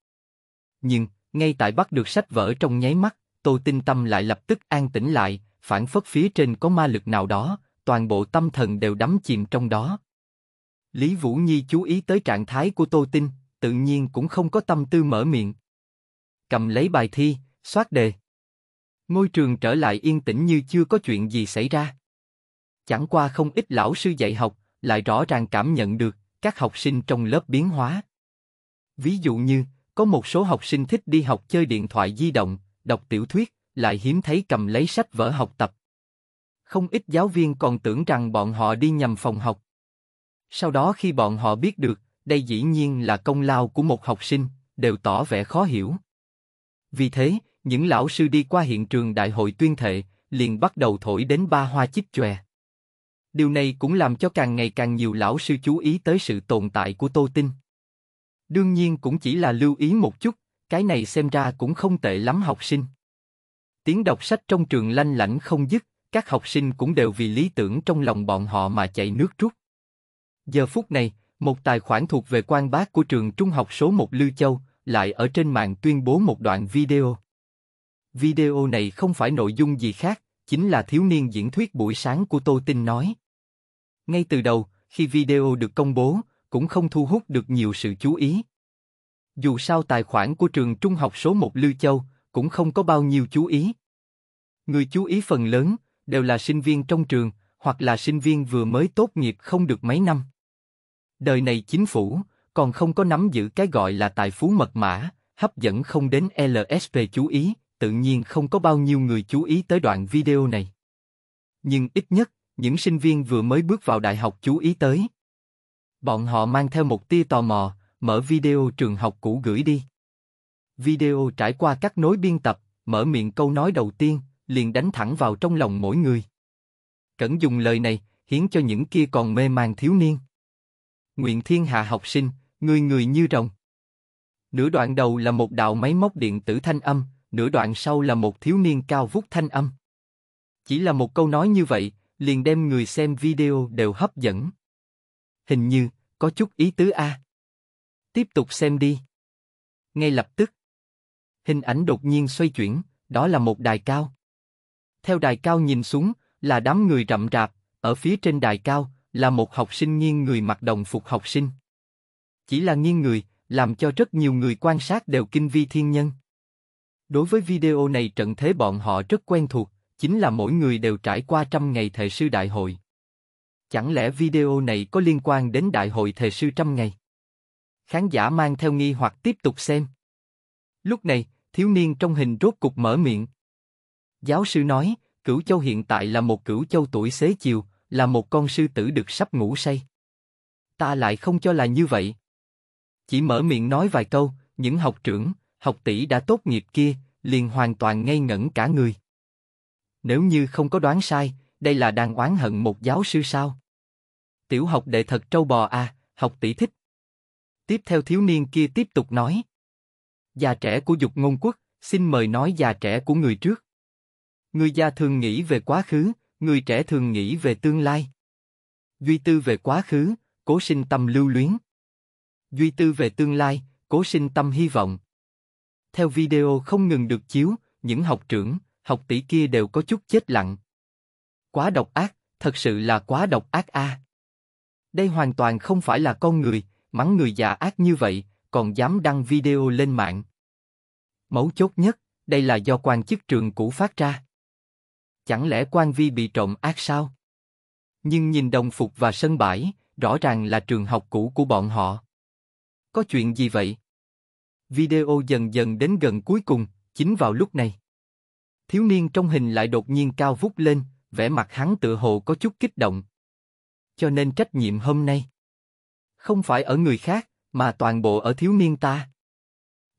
Nhưng, ngay tại bắt được sách vở trong nháy mắt, Tô Tinh Tâm lại lập tức an tĩnh lại, phản phất phía trên có ma lực nào đó, toàn bộ tâm thần đều đắm chìm trong đó. Lý Vũ Nhi chú ý tới trạng thái của Tô Tinh, tự nhiên cũng không có tâm tư mở miệng. Cầm lấy bài thi, soát đề. Ngôi trường trở lại yên tĩnh như chưa có chuyện gì xảy ra. Chẳng qua không ít lão sư dạy học, lại rõ ràng cảm nhận được các học sinh trong lớp biến hóa. Ví dụ như, có một số học sinh thích đi học chơi điện thoại di động, đọc tiểu thuyết, lại hiếm thấy cầm lấy sách vở học tập. Không ít giáo viên còn tưởng rằng bọn họ đi nhầm phòng học. Sau đó khi bọn họ biết được, đây dĩ nhiên là công lao của một học sinh, đều tỏ vẻ khó hiểu. Vì thế, những lão sư đi qua hiện trường đại hội tuyên thệ, liền bắt đầu thổi đến ba hoa chích chòe. Điều này cũng làm cho càng ngày càng nhiều lão sư chú ý tới sự tồn tại của Tô Tinh. Đương nhiên cũng chỉ là lưu ý một chút, cái này xem ra cũng không tệ lắm học sinh. Tiếng đọc sách trong trường lanh lảnh không dứt, các học sinh cũng đều vì lý tưởng trong lòng bọn họ mà chạy nước rút. Giờ phút này, một tài khoản thuộc về quan bác của trường trung học số 1 Lư Châu lại ở trên mạng tuyên bố một đoạn video. Video này không phải nội dung gì khác, chính là thiếu niên diễn thuyết buổi sáng của Tô Tinh nói. Ngay từ đầu, khi video được công bố, cũng không thu hút được nhiều sự chú ý. Dù sao tài khoản của trường trung học số 1 lưu Châu cũng không có bao nhiêu chú ý. Người chú ý phần lớn đều là sinh viên trong trường hoặc là sinh viên vừa mới tốt nghiệp không được mấy năm. Đời này chính phủ còn không có nắm giữ cái gọi là tài phú mật mã, hấp dẫn không đến LSP chú ý, tự nhiên không có bao nhiêu người chú ý tới đoạn video này. Nhưng ít nhất, những sinh viên vừa mới bước vào đại học chú ý tới, Bọn họ mang theo một tia tò mò, mở video trường học cũ gửi đi. Video trải qua các nối biên tập, mở miệng câu nói đầu tiên, liền đánh thẳng vào trong lòng mỗi người. Cẩn dùng lời này, hiến cho những kia còn mê mang thiếu niên. Nguyện thiên hạ học sinh, người người như rồng. Nửa đoạn đầu là một đạo máy móc điện tử thanh âm, nửa đoạn sau là một thiếu niên cao vút thanh âm. Chỉ là một câu nói như vậy, liền đem người xem video đều hấp dẫn hình như có chút ý tứ a. Tiếp tục xem đi. Ngay lập tức, hình ảnh đột nhiên xoay chuyển, đó là một đài cao. Theo đài cao nhìn xuống là đám người rậm rạp, ở phía trên đài cao là một học sinh nghiêng người mặc đồng phục học sinh. Chỉ là nghiêng người, làm cho rất nhiều người quan sát đều kinh vi thiên nhân. Đối với video này trận thế bọn họ rất quen thuộc, chính là mỗi người đều trải qua trăm ngày thể sư đại hội. Chẳng lẽ video này có liên quan đến Đại hội Thề Sư Trăm Ngày? Khán giả mang theo nghi hoặc tiếp tục xem. Lúc này, thiếu niên trong hình rốt cục mở miệng. Giáo sư nói, cửu châu hiện tại là một cửu châu tuổi xế chiều, là một con sư tử được sắp ngủ say. Ta lại không cho là như vậy. Chỉ mở miệng nói vài câu, những học trưởng, học tỷ đã tốt nghiệp kia, liền hoàn toàn ngây ngẩn cả người. Nếu như không có đoán sai, đây là đang oán hận một giáo sư sao? Tiểu học đệ thật trâu bò à, học tỷ thích. Tiếp theo thiếu niên kia tiếp tục nói. Già trẻ của dục ngôn quốc, xin mời nói già trẻ của người trước. Người già thường nghĩ về quá khứ, người trẻ thường nghĩ về tương lai. Duy tư về quá khứ, cố sinh tâm lưu luyến. Duy tư về tương lai, cố sinh tâm hy vọng. Theo video không ngừng được chiếu, những học trưởng, học tỷ kia đều có chút chết lặng. Quá độc ác, thật sự là quá độc ác a. Đây hoàn toàn không phải là con người, mắng người già ác như vậy, còn dám đăng video lên mạng. Mấu chốt nhất, đây là do quan chức trường cũ phát ra. Chẳng lẽ quan vi bị trộm ác sao? Nhưng nhìn đồng phục và sân bãi, rõ ràng là trường học cũ của bọn họ. Có chuyện gì vậy? Video dần dần đến gần cuối cùng, chính vào lúc này. Thiếu niên trong hình lại đột nhiên cao vút lên, vẻ mặt hắn tự hồ có chút kích động. Cho nên trách nhiệm hôm nay không phải ở người khác, mà toàn bộ ở thiếu niên ta.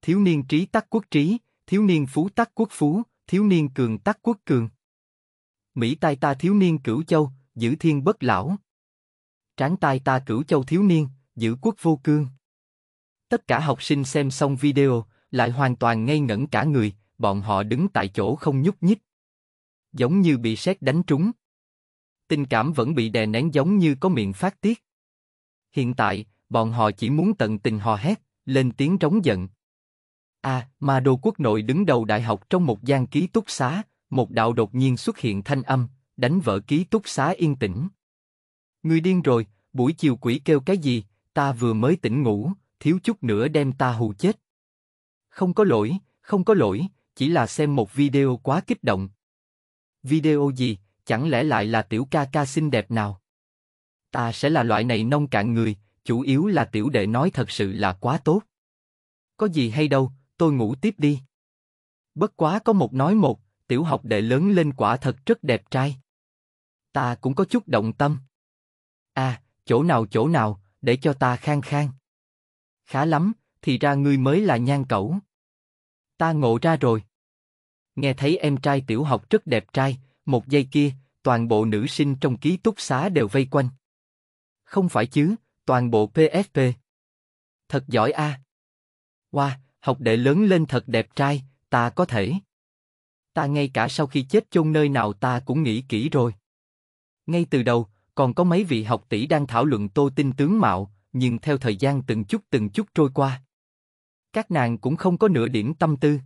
Thiếu niên trí tắc quốc trí, thiếu niên phú tắc quốc phú, thiếu niên cường tắc quốc cường. Mỹ tai ta thiếu niên cửu châu, giữ thiên bất lão. Tráng tai ta cửu châu thiếu niên, giữ quốc vô cương. Tất cả học sinh xem xong video, lại hoàn toàn ngây ngẩn cả người, bọn họ đứng tại chỗ không nhúc nhích giống như bị sét đánh trúng. Tình cảm vẫn bị đè nén giống như có miệng phát tiết. Hiện tại, bọn họ chỉ muốn tận tình hò hét, lên tiếng trống giận. À, mà đồ quốc nội đứng đầu đại học trong một gian ký túc xá, một đạo đột nhiên xuất hiện thanh âm, đánh vỡ ký túc xá yên tĩnh. Người điên rồi, buổi chiều quỷ kêu cái gì, ta vừa mới tỉnh ngủ, thiếu chút nữa đem ta hù chết. Không có lỗi, không có lỗi, chỉ là xem một video quá kích động, Video gì, chẳng lẽ lại là tiểu ca ca xinh đẹp nào? Ta sẽ là loại này nông cạn người, chủ yếu là tiểu đệ nói thật sự là quá tốt. Có gì hay đâu, tôi ngủ tiếp đi. Bất quá có một nói một, tiểu học đệ lớn lên quả thật rất đẹp trai. Ta cũng có chút động tâm. À, chỗ nào chỗ nào, để cho ta khang khang. Khá lắm, thì ra ngươi mới là nhan cẩu. Ta ngộ ra rồi nghe thấy em trai tiểu học rất đẹp trai, một giây kia, toàn bộ nữ sinh trong ký túc xá đều vây quanh. Không phải chứ, toàn bộ PFP. Thật giỏi a. À. Wow, học đệ lớn lên thật đẹp trai, ta có thể. Ta ngay cả sau khi chết chôn nơi nào ta cũng nghĩ kỹ rồi. Ngay từ đầu, còn có mấy vị học tỷ đang thảo luận tô tin tướng mạo, nhưng theo thời gian từng chút từng chút trôi qua. Các nàng cũng không có nửa điểm tâm tư.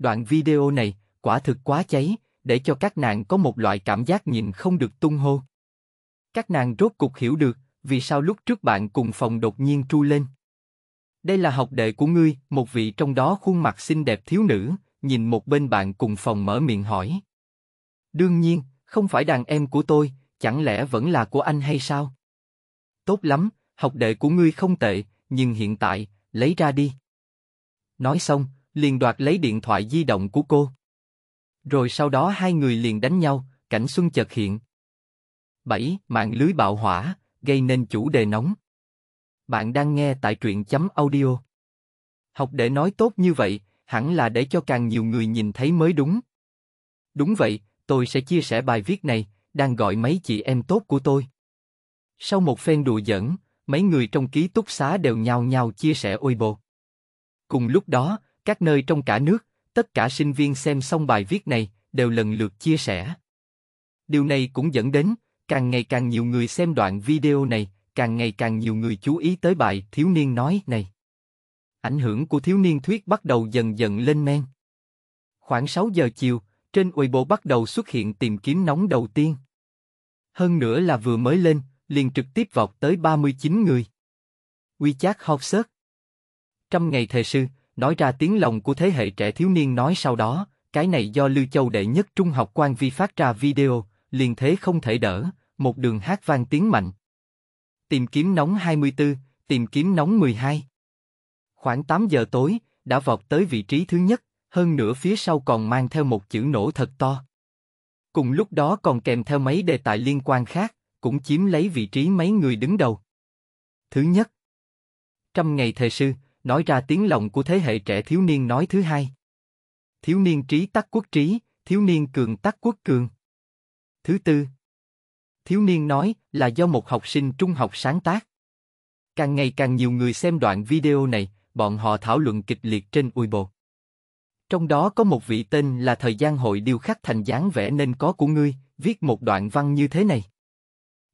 Đoạn video này, quả thực quá cháy, để cho các nàng có một loại cảm giác nhìn không được tung hô. Các nàng rốt cục hiểu được, vì sao lúc trước bạn cùng phòng đột nhiên tru lên. Đây là học đệ của ngươi, một vị trong đó khuôn mặt xinh đẹp thiếu nữ, nhìn một bên bạn cùng phòng mở miệng hỏi. Đương nhiên, không phải đàn em của tôi, chẳng lẽ vẫn là của anh hay sao? Tốt lắm, học đệ của ngươi không tệ, nhưng hiện tại, lấy ra đi. Nói xong, liền đoạt lấy điện thoại di động của cô. Rồi sau đó hai người liền đánh nhau, cảnh xuân chợt hiện. 7. Mạng lưới bạo hỏa, gây nên chủ đề nóng. Bạn đang nghe tại truyện chấm audio. Học để nói tốt như vậy, hẳn là để cho càng nhiều người nhìn thấy mới đúng. Đúng vậy, tôi sẽ chia sẻ bài viết này, đang gọi mấy chị em tốt của tôi. Sau một phen đùa giỡn, mấy người trong ký túc xá đều nhao nhao chia sẻ ôi bồ. Cùng lúc đó, các nơi trong cả nước, tất cả sinh viên xem xong bài viết này đều lần lượt chia sẻ. Điều này cũng dẫn đến, càng ngày càng nhiều người xem đoạn video này, càng ngày càng nhiều người chú ý tới bài thiếu niên nói này. Ảnh hưởng của thiếu niên thuyết bắt đầu dần dần lên men. Khoảng 6 giờ chiều, trên Weibo bắt đầu xuất hiện tìm kiếm nóng đầu tiên. Hơn nữa là vừa mới lên, liền trực tiếp vọt tới 39 người. WeChat hot search. Trăm ngày thề sư, nói ra tiếng lòng của thế hệ trẻ thiếu niên nói sau đó, cái này do Lưu Châu đệ nhất trung học quan vi phát ra video, liền thế không thể đỡ, một đường hát vang tiếng mạnh. Tìm kiếm nóng 24, tìm kiếm nóng 12. Khoảng 8 giờ tối, đã vọt tới vị trí thứ nhất, hơn nữa phía sau còn mang theo một chữ nổ thật to. Cùng lúc đó còn kèm theo mấy đề tài liên quan khác, cũng chiếm lấy vị trí mấy người đứng đầu. Thứ nhất, trăm ngày thề sư, nói ra tiếng lòng của thế hệ trẻ thiếu niên nói thứ hai. Thiếu niên trí tắc quốc trí, thiếu niên cường tắc quốc cường. Thứ tư. Thiếu niên nói là do một học sinh trung học sáng tác. Càng ngày càng nhiều người xem đoạn video này, bọn họ thảo luận kịch liệt trên Weibo. Trong đó có một vị tên là Thời gian hội điêu khắc thành dáng vẽ nên có của ngươi, viết một đoạn văn như thế này.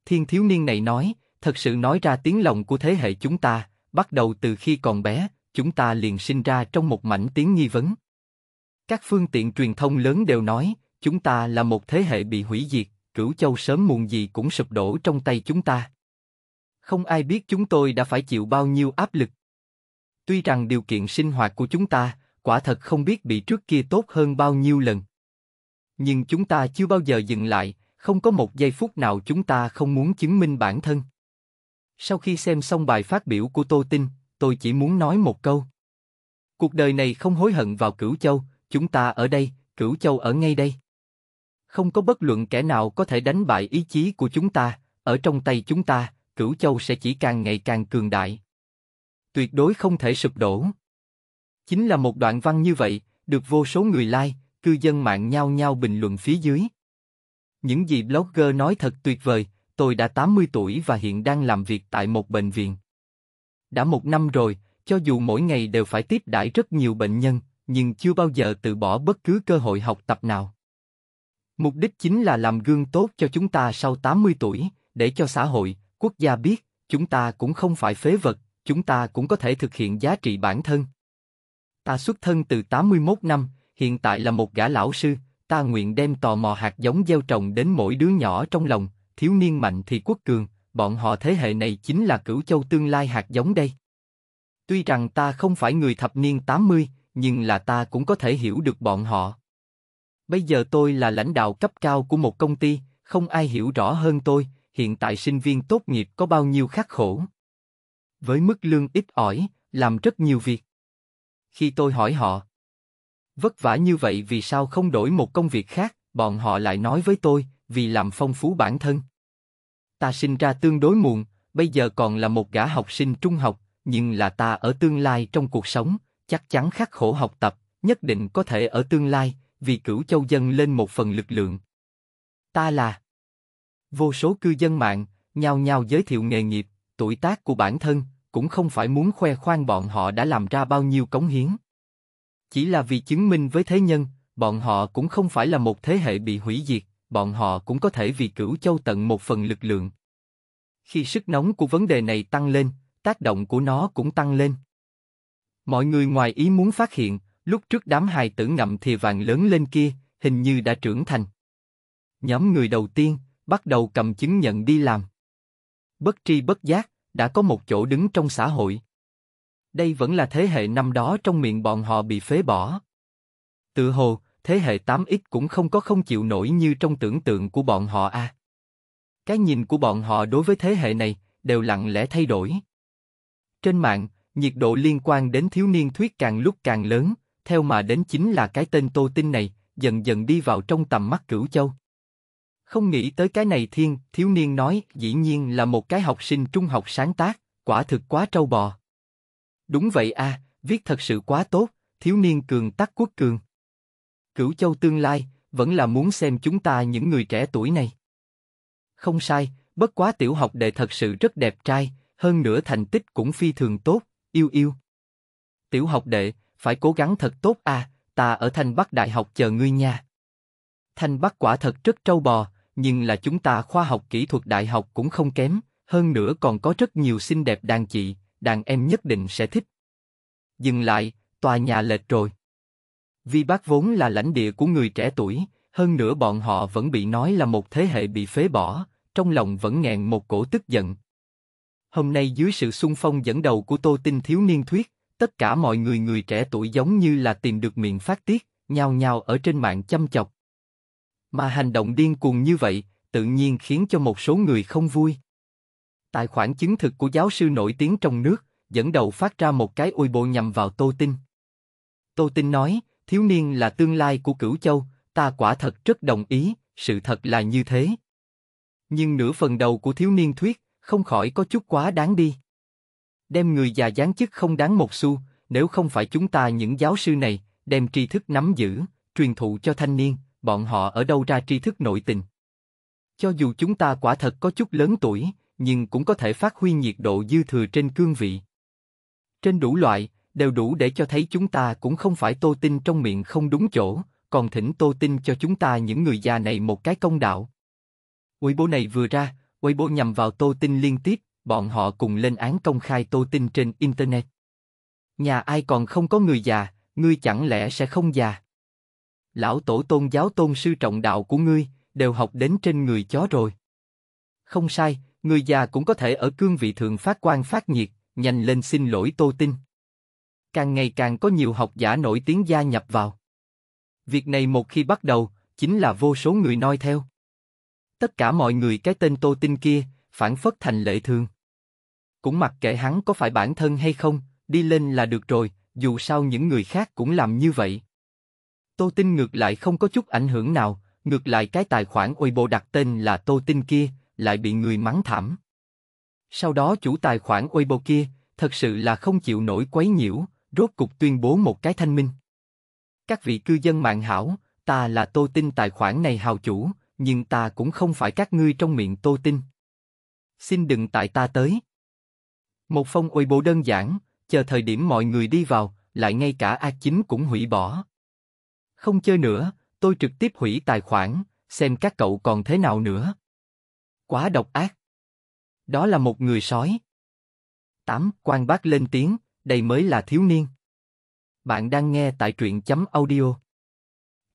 Thiên thiếu niên này nói, thật sự nói ra tiếng lòng của thế hệ chúng ta, Bắt đầu từ khi còn bé, chúng ta liền sinh ra trong một mảnh tiếng nghi vấn. Các phương tiện truyền thông lớn đều nói, chúng ta là một thế hệ bị hủy diệt, cửu châu sớm muộn gì cũng sụp đổ trong tay chúng ta. Không ai biết chúng tôi đã phải chịu bao nhiêu áp lực. Tuy rằng điều kiện sinh hoạt của chúng ta, quả thật không biết bị trước kia tốt hơn bao nhiêu lần. Nhưng chúng ta chưa bao giờ dừng lại, không có một giây phút nào chúng ta không muốn chứng minh bản thân. Sau khi xem xong bài phát biểu của Tô Tinh, tôi chỉ muốn nói một câu. Cuộc đời này không hối hận vào Cửu Châu, chúng ta ở đây, Cửu Châu ở ngay đây. Không có bất luận kẻ nào có thể đánh bại ý chí của chúng ta, ở trong tay chúng ta, Cửu Châu sẽ chỉ càng ngày càng cường đại. Tuyệt đối không thể sụp đổ. Chính là một đoạn văn như vậy, được vô số người like, cư dân mạng nhau nhau bình luận phía dưới. Những gì blogger nói thật tuyệt vời, tôi đã 80 tuổi và hiện đang làm việc tại một bệnh viện. Đã một năm rồi, cho dù mỗi ngày đều phải tiếp đãi rất nhiều bệnh nhân, nhưng chưa bao giờ từ bỏ bất cứ cơ hội học tập nào. Mục đích chính là làm gương tốt cho chúng ta sau 80 tuổi, để cho xã hội, quốc gia biết, chúng ta cũng không phải phế vật, chúng ta cũng có thể thực hiện giá trị bản thân. Ta xuất thân từ 81 năm, hiện tại là một gã lão sư, ta nguyện đem tò mò hạt giống gieo trồng đến mỗi đứa nhỏ trong lòng, thiếu niên mạnh thì quốc cường, bọn họ thế hệ này chính là cửu châu tương lai hạt giống đây. Tuy rằng ta không phải người thập niên 80, nhưng là ta cũng có thể hiểu được bọn họ. Bây giờ tôi là lãnh đạo cấp cao của một công ty, không ai hiểu rõ hơn tôi, hiện tại sinh viên tốt nghiệp có bao nhiêu khắc khổ. Với mức lương ít ỏi, làm rất nhiều việc. Khi tôi hỏi họ, vất vả như vậy vì sao không đổi một công việc khác, bọn họ lại nói với tôi, vì làm phong phú bản thân. Ta sinh ra tương đối muộn, bây giờ còn là một gã học sinh trung học, nhưng là ta ở tương lai trong cuộc sống, chắc chắn khắc khổ học tập, nhất định có thể ở tương lai, vì cửu châu dân lên một phần lực lượng. Ta là vô số cư dân mạng nhau nhau giới thiệu nghề nghiệp, tuổi tác của bản thân, cũng không phải muốn khoe khoang bọn họ đã làm ra bao nhiêu cống hiến, chỉ là vì chứng minh với thế nhân, bọn họ cũng không phải là một thế hệ bị hủy diệt, bọn họ cũng có thể vì cửu châu tận một phần lực lượng. Khi sức nóng của vấn đề này tăng lên, tác động của nó cũng tăng lên. Mọi người ngoài ý muốn phát hiện, lúc trước đám hài tử ngậm thìa vàng lớn lên kia, hình như đã trưởng thành. Nhóm người đầu tiên, bắt đầu cầm chứng nhận đi làm. Bất tri bất giác, đã có một chỗ đứng trong xã hội. Đây vẫn là thế hệ năm đó trong miệng bọn họ bị phế bỏ. Tự hồ, thế hệ 8X cũng không có không chịu nổi như trong tưởng tượng của bọn họ a. À. Cái nhìn của bọn họ đối với thế hệ này đều lặng lẽ thay đổi. Trên mạng, nhiệt độ liên quan đến thiếu niên thuyết càng lúc càng lớn, theo mà đến chính là cái tên Tô Tinh này, dần dần đi vào trong tầm mắt cửu châu. Không nghĩ tới cái này thiên, thiếu niên nói, dĩ nhiên là một cái học sinh trung học sáng tác, quả thực quá trâu bò. Đúng vậy a, à, viết thật sự quá tốt, thiếu niên cường tắc quốc cường. Cửu Châu tương lai, vẫn là muốn xem chúng ta những người trẻ tuổi này. Không sai, bất quá tiểu học đệ thật sự rất đẹp trai, hơn nữa thành tích cũng phi thường tốt, yêu yêu. Tiểu học đệ, phải cố gắng thật tốt à, ta ở Thanh Bắc Đại học chờ ngươi nha. Thanh Bắc quả thật rất trâu bò, nhưng là chúng ta khoa học kỹ thuật đại học cũng không kém, hơn nữa còn có rất nhiều xinh đẹp đàn chị, đàn em nhất định sẽ thích. Dừng lại, tòa nhà lệch rồi. Vi Bắc vốn là lãnh địa của người trẻ tuổi, hơn nữa bọn họ vẫn bị nói là một thế hệ bị phế bỏ, trong lòng vẫn ngẹn một cổ tức giận. Hôm nay dưới sự xung phong dẫn đầu của Tô Tinh thiếu niên thuyết, tất cả mọi người người trẻ tuổi giống như là tìm được miệng phát tiết, nhao nhao ở trên mạng chăm chọc. Mà hành động điên cuồng như vậy, tự nhiên khiến cho một số người không vui. Tài khoản chứng thực của giáo sư nổi tiếng trong nước, dẫn đầu phát ra một cái ui bộ nhằm vào Tô Tinh. Tô Tinh nói, thiếu niên là tương lai của cửu châu, ta quả thật rất đồng ý, sự thật là như thế. Nhưng nửa phần đầu của thiếu niên thuyết, không khỏi có chút quá đáng đi. Đem người già gián chức không đáng một xu, nếu không phải chúng ta những giáo sư này, đem tri thức nắm giữ, truyền thụ cho thanh niên, bọn họ ở đâu ra tri thức nội tình. Cho dù chúng ta quả thật có chút lớn tuổi, nhưng cũng có thể phát huy nhiệt độ dư thừa trên cương vị. Trên đủ loại, đều đủ để cho thấy chúng ta cũng không phải tô tin trong miệng không đúng chỗ, còn thỉnh tô tin cho chúng ta những người già này một cái công đạo. Quỷ bố này vừa ra, quỷ bố nhằm vào tô tin liên tiếp, bọn họ cùng lên án công khai tô tin trên Internet. Nhà ai còn không có người già, ngươi chẳng lẽ sẽ không già? Lão tổ tôn giáo tôn sư trọng đạo của ngươi, đều học đến trên người chó rồi. Không sai, người già cũng có thể ở cương vị thường phát quan phát nhiệt, nhanh lên xin lỗi tô tin càng ngày càng có nhiều học giả nổi tiếng gia nhập vào. Việc này một khi bắt đầu, chính là vô số người noi theo. Tất cả mọi người cái tên Tô Tinh kia, phản phất thành lệ thường. Cũng mặc kệ hắn có phải bản thân hay không, đi lên là được rồi, dù sao những người khác cũng làm như vậy. Tô Tinh ngược lại không có chút ảnh hưởng nào, ngược lại cái tài khoản Weibo đặt tên là Tô Tinh kia, lại bị người mắng thảm. Sau đó chủ tài khoản Weibo kia, thật sự là không chịu nổi quấy nhiễu, rốt cục tuyên bố một cái thanh minh. Các vị cư dân mạng hảo, ta là Tô Tinh tài khoản này hào chủ, nhưng ta cũng không phải các ngươi trong miệng Tô Tinh. Xin đừng tại ta tới. Một phong uy bộ đơn giản, chờ thời điểm mọi người đi vào, lại ngay cả A9 cũng hủy bỏ. Không chơi nữa, tôi trực tiếp hủy tài khoản, xem các cậu còn thế nào nữa. Quá độc ác. Đó là một người sói. Tám, quan bác lên tiếng, đây mới là thiếu niên. Bạn đang nghe tại truyện chấm audio.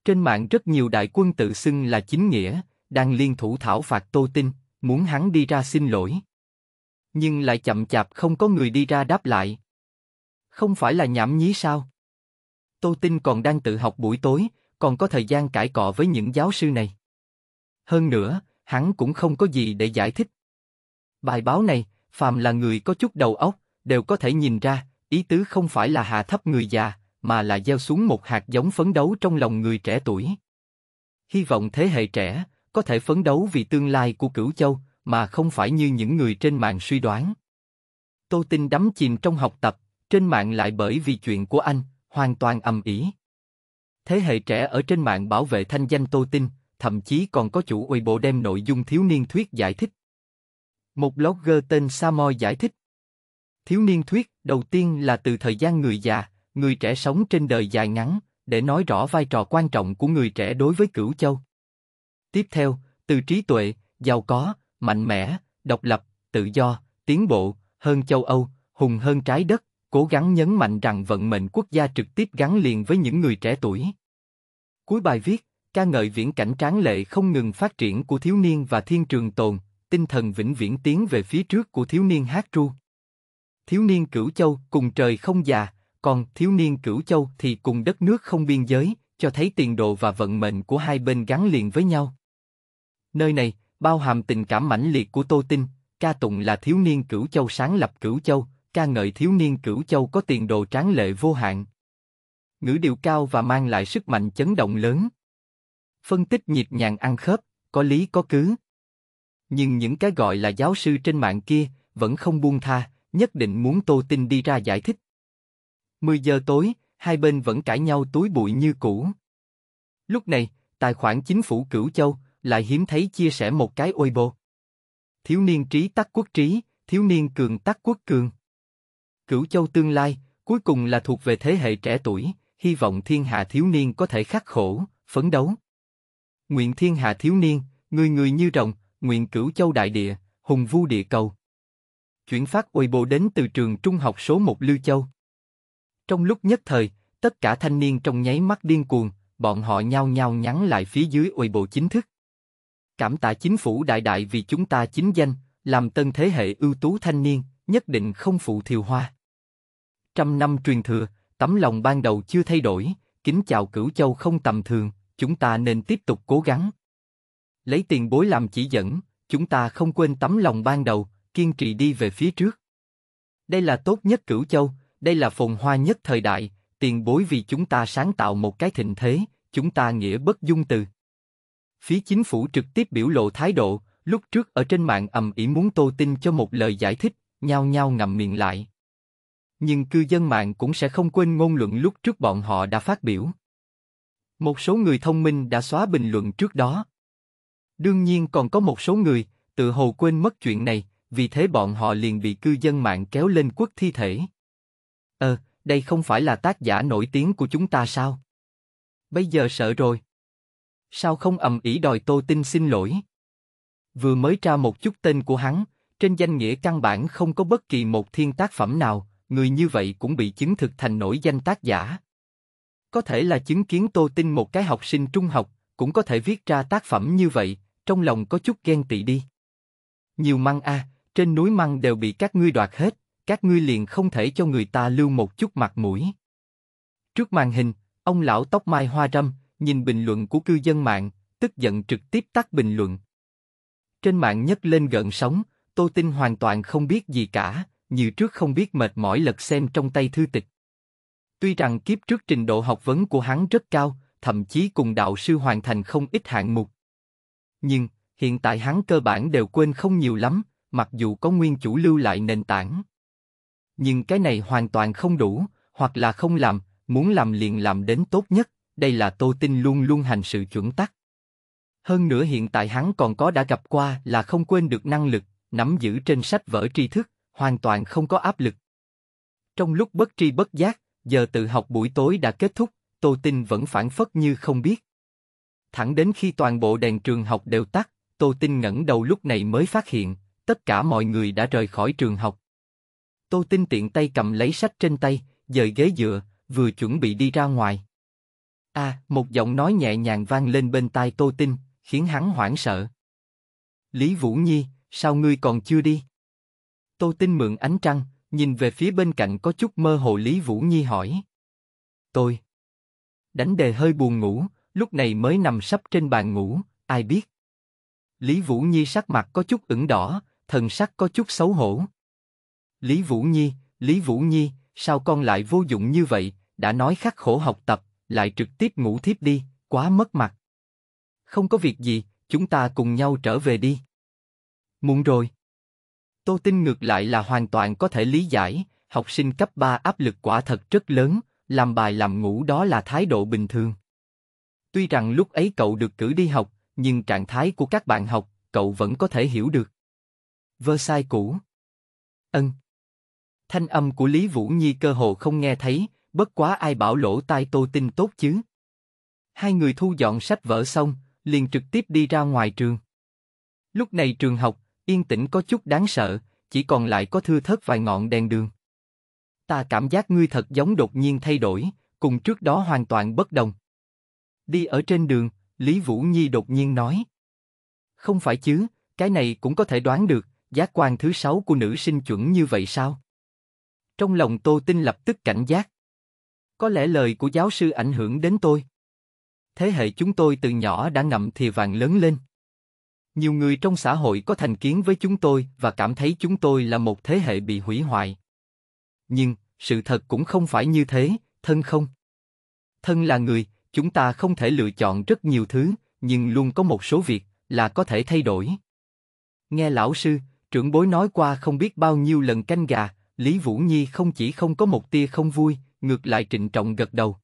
Trên mạng rất nhiều đại quân tự xưng là chính nghĩa, đang liên thủ thảo phạt Tô Tinh, muốn hắn đi ra xin lỗi. Nhưng lại chậm chạp không có người đi ra đáp lại. Không phải là nhảm nhí sao? Tô Tinh còn đang tự học buổi tối, còn có thời gian cãi cọ với những giáo sư này. Hơn nữa, hắn cũng không có gì để giải thích. Bài báo này, phàm là người có chút đầu óc, đều có thể nhìn ra, Ý tứ không phải là hạ thấp người già, mà là gieo xuống một hạt giống phấn đấu trong lòng người trẻ tuổi. Hy vọng thế hệ trẻ có thể phấn đấu vì tương lai của Cửu Châu, mà không phải như những người trên mạng suy đoán. Tô Tinh đắm chìm trong học tập, trên mạng lại bởi vì chuyện của anh, hoàn toàn âm ỉ. Thế hệ trẻ ở trên mạng bảo vệ thanh danh Tô Tinh, thậm chí còn có chủ Weibo đem nội dung thiếu niên thuyết giải thích. Một blogger tên Samoy giải thích, Thiếu niên thuyết, đầu tiên là từ thời gian người già, người trẻ sống trên đời dài ngắn, để nói rõ vai trò quan trọng của người trẻ đối với cửu châu. Tiếp theo, từ trí tuệ, giàu có, mạnh mẽ, độc lập, tự do, tiến bộ, hơn châu Âu, hùng hơn trái đất, cố gắng nhấn mạnh rằng vận mệnh quốc gia trực tiếp gắn liền với những người trẻ tuổi. Cuối bài viết, ca ngợi viễn cảnh tráng lệ không ngừng phát triển của thiếu niên và thiên trường tồn, tinh thần vĩnh viễn tiến về phía trước của thiếu niên hát ru thiếu niên cửu châu cùng trời không già, còn thiếu niên cửu châu thì cùng đất nước không biên giới, cho thấy tiền đồ và vận mệnh của hai bên gắn liền với nhau. Nơi này, bao hàm tình cảm mãnh liệt của Tô Tinh, ca tụng là thiếu niên cửu châu sáng lập cửu châu, ca ngợi thiếu niên cửu châu có tiền đồ tráng lệ vô hạn. Ngữ điệu cao và mang lại sức mạnh chấn động lớn. Phân tích nhịp nhàng ăn khớp, có lý có cứ. Nhưng những cái gọi là giáo sư trên mạng kia vẫn không buông tha, nhất định muốn Tô Tinh đi ra giải thích. 10 giờ tối, hai bên vẫn cãi nhau túi bụi như cũ. Lúc này, tài khoản chính phủ Cửu Châu lại hiếm thấy chia sẻ một cái Weibo. Thiếu niên trí tắc quốc trí, thiếu niên cường tắc quốc cường. Cửu Châu tương lai, cuối cùng là thuộc về thế hệ trẻ tuổi, hy vọng thiên hạ thiếu niên có thể khắc khổ, phấn đấu. Nguyện thiên hạ thiếu niên, người người như rồng, nguyện Cửu Châu đại địa, hùng vu địa cầu. Chuyển phát Weibo đến từ trường trung học số 1 Lưu Châu. Trong lúc nhất thời, tất cả thanh niên trong nháy mắt điên cuồng, bọn họ nhao nhao nhắn lại phía dưới Weibo chính thức. Cảm tạ chính phủ đại đại vì chúng ta chính danh, làm tân thế hệ ưu tú thanh niên, nhất định không phụ thiều hoa. Trăm năm truyền thừa, tấm lòng ban đầu chưa thay đổi, kính chào cửu châu không tầm thường, chúng ta nên tiếp tục cố gắng. Lấy tiền bối làm chỉ dẫn, chúng ta không quên tấm lòng ban đầu, kiên trì đi về phía trước. Đây là tốt nhất cửu châu, đây là phồn hoa nhất thời đại, tiền bối vì chúng ta sáng tạo một cái thịnh thế, chúng ta nghĩa bất dung từ. Phía chính phủ trực tiếp biểu lộ thái độ, lúc trước ở trên mạng ầm ĩ muốn Tô tin cho một lời giải thích, nhao nhao ngậm miệng lại. Nhưng cư dân mạng cũng sẽ không quên ngôn luận lúc trước bọn họ đã phát biểu. Một số người thông minh đã xóa bình luận trước đó. Đương nhiên còn có một số người, tự hồ quên mất chuyện này, vì thế bọn họ liền bị cư dân mạng kéo lên quốc thi thể. Ờ, đây không phải là tác giả nổi tiếng của chúng ta sao? Bây giờ sợ rồi. Sao không ầm ĩ đòi Tô Tinh xin lỗi? Vừa mới tra một chút tên của hắn, trên danh nghĩa căn bản không có bất kỳ một thiên tác phẩm nào, người như vậy cũng bị chứng thực thành nổi danh tác giả. Có thể là chứng kiến Tô Tinh một cái học sinh trung học, cũng có thể viết ra tác phẩm như vậy, trong lòng có chút ghen tị đi. Nhiều măng a, à, trên núi măng đều bị các ngươi đoạt hết, các ngươi liền không thể cho người ta lưu một chút mặt mũi. Trước màn hình, ông lão tóc mai hoa râm, nhìn bình luận của cư dân mạng, tức giận trực tiếp tắt bình luận. Trên mạng nhấc lên gợn sóng, Tô tin hoàn toàn không biết gì cả, như trước không biết mệt mỏi lật xem trong tay thư tịch. Tuy rằng kiếp trước trình độ học vấn của hắn rất cao, thậm chí cùng đạo sư hoàn thành không ít hạng mục. Nhưng, hiện tại hắn cơ bản đều quên không nhiều lắm, mặc dù có nguyên chủ lưu lại nền tảng. Nhưng cái này hoàn toàn không đủ, hoặc là không làm, muốn làm liền làm đến tốt nhất, đây là Tô Tinh luôn luôn hành sự chuẩn tắc. Hơn nữa hiện tại hắn còn có đã gặp qua là không quên được năng lực, nắm giữ trên sách vở tri thức, hoàn toàn không có áp lực. Trong lúc bất tri bất giác, giờ tự học buổi tối đã kết thúc, Tô Tinh vẫn phản phất như không biết. Thẳng đến khi toàn bộ đèn trường học đều tắt, Tô Tinh ngẩng đầu lúc này mới phát hiện, tất cả mọi người đã rời khỏi trường học. Tô Tinh tiện tay cầm lấy sách trên tay, dời ghế dựa, vừa chuẩn bị đi ra ngoài. A, à, một giọng nói nhẹ nhàng vang lên bên tai Tô Tinh, khiến hắn hoảng sợ. Lý Vũ Nhi, sao ngươi còn chưa đi? Tô Tinh mượn ánh trăng, nhìn về phía bên cạnh có chút mơ hồ Lý Vũ Nhi hỏi. Tôi. Đánh đề hơi buồn ngủ, lúc này mới nằm sắp trên bàn ngủ, ai biết. Lý Vũ Nhi sắc mặt có chút ửng đỏ, thần sắc có chút xấu hổ. Lý Vũ Nhi, Lý Vũ Nhi, sao con lại vô dụng như vậy? đã nói khắc khổ học tập, lại trực tiếp ngủ thiếp đi, quá mất mặt. Không có việc gì, chúng ta cùng nhau trở về đi. Muộn rồi. Tô tin ngược lại là hoàn toàn có thể lý giải, học sinh cấp 3 áp lực quả thật rất lớn, làm bài làm ngủ đó là thái độ bình thường. Tuy rằng lúc ấy cậu được cử đi học, nhưng trạng thái của các bạn học, cậu vẫn có thể hiểu được. Versailles cũ. Ân. Thanh âm của Lý Vũ Nhi cơ hồ không nghe thấy, bất quá ai bảo lỗ tai tô tinh tốt chứ. Hai người thu dọn sách vở xong, liền trực tiếp đi ra ngoài trường. Lúc này trường học, yên tĩnh có chút đáng sợ, chỉ còn lại có thưa thớt vài ngọn đèn đường. Ta cảm giác ngươi thật giống đột nhiên thay đổi, cùng trước đó hoàn toàn bất đồng. Đi ở trên đường, Lý Vũ Nhi đột nhiên nói. Không phải chứ, cái này cũng có thể đoán được, Giác quan thứ sáu của nữ sinh chuẩn như vậy sao? Trong lòng Tô Tinh lập tức cảnh giác. Có lẽ lời của giáo sư ảnh hưởng đến tôi. Thế hệ chúng tôi từ nhỏ đã ngậm thìa vàng lớn lên. Nhiều người trong xã hội có thành kiến với chúng tôi và cảm thấy chúng tôi là một thế hệ bị hủy hoại. Nhưng, sự thật cũng không phải như thế, thân không. Thân là người, chúng ta không thể lựa chọn rất nhiều thứ, nhưng luôn có một số việc là có thể thay đổi. Nghe lão sư, Trưởng bối nói qua không biết bao nhiêu lần canh gà, Lý Vũ Nhi không chỉ không có một tia không vui, ngược lại trịnh trọng gật đầu.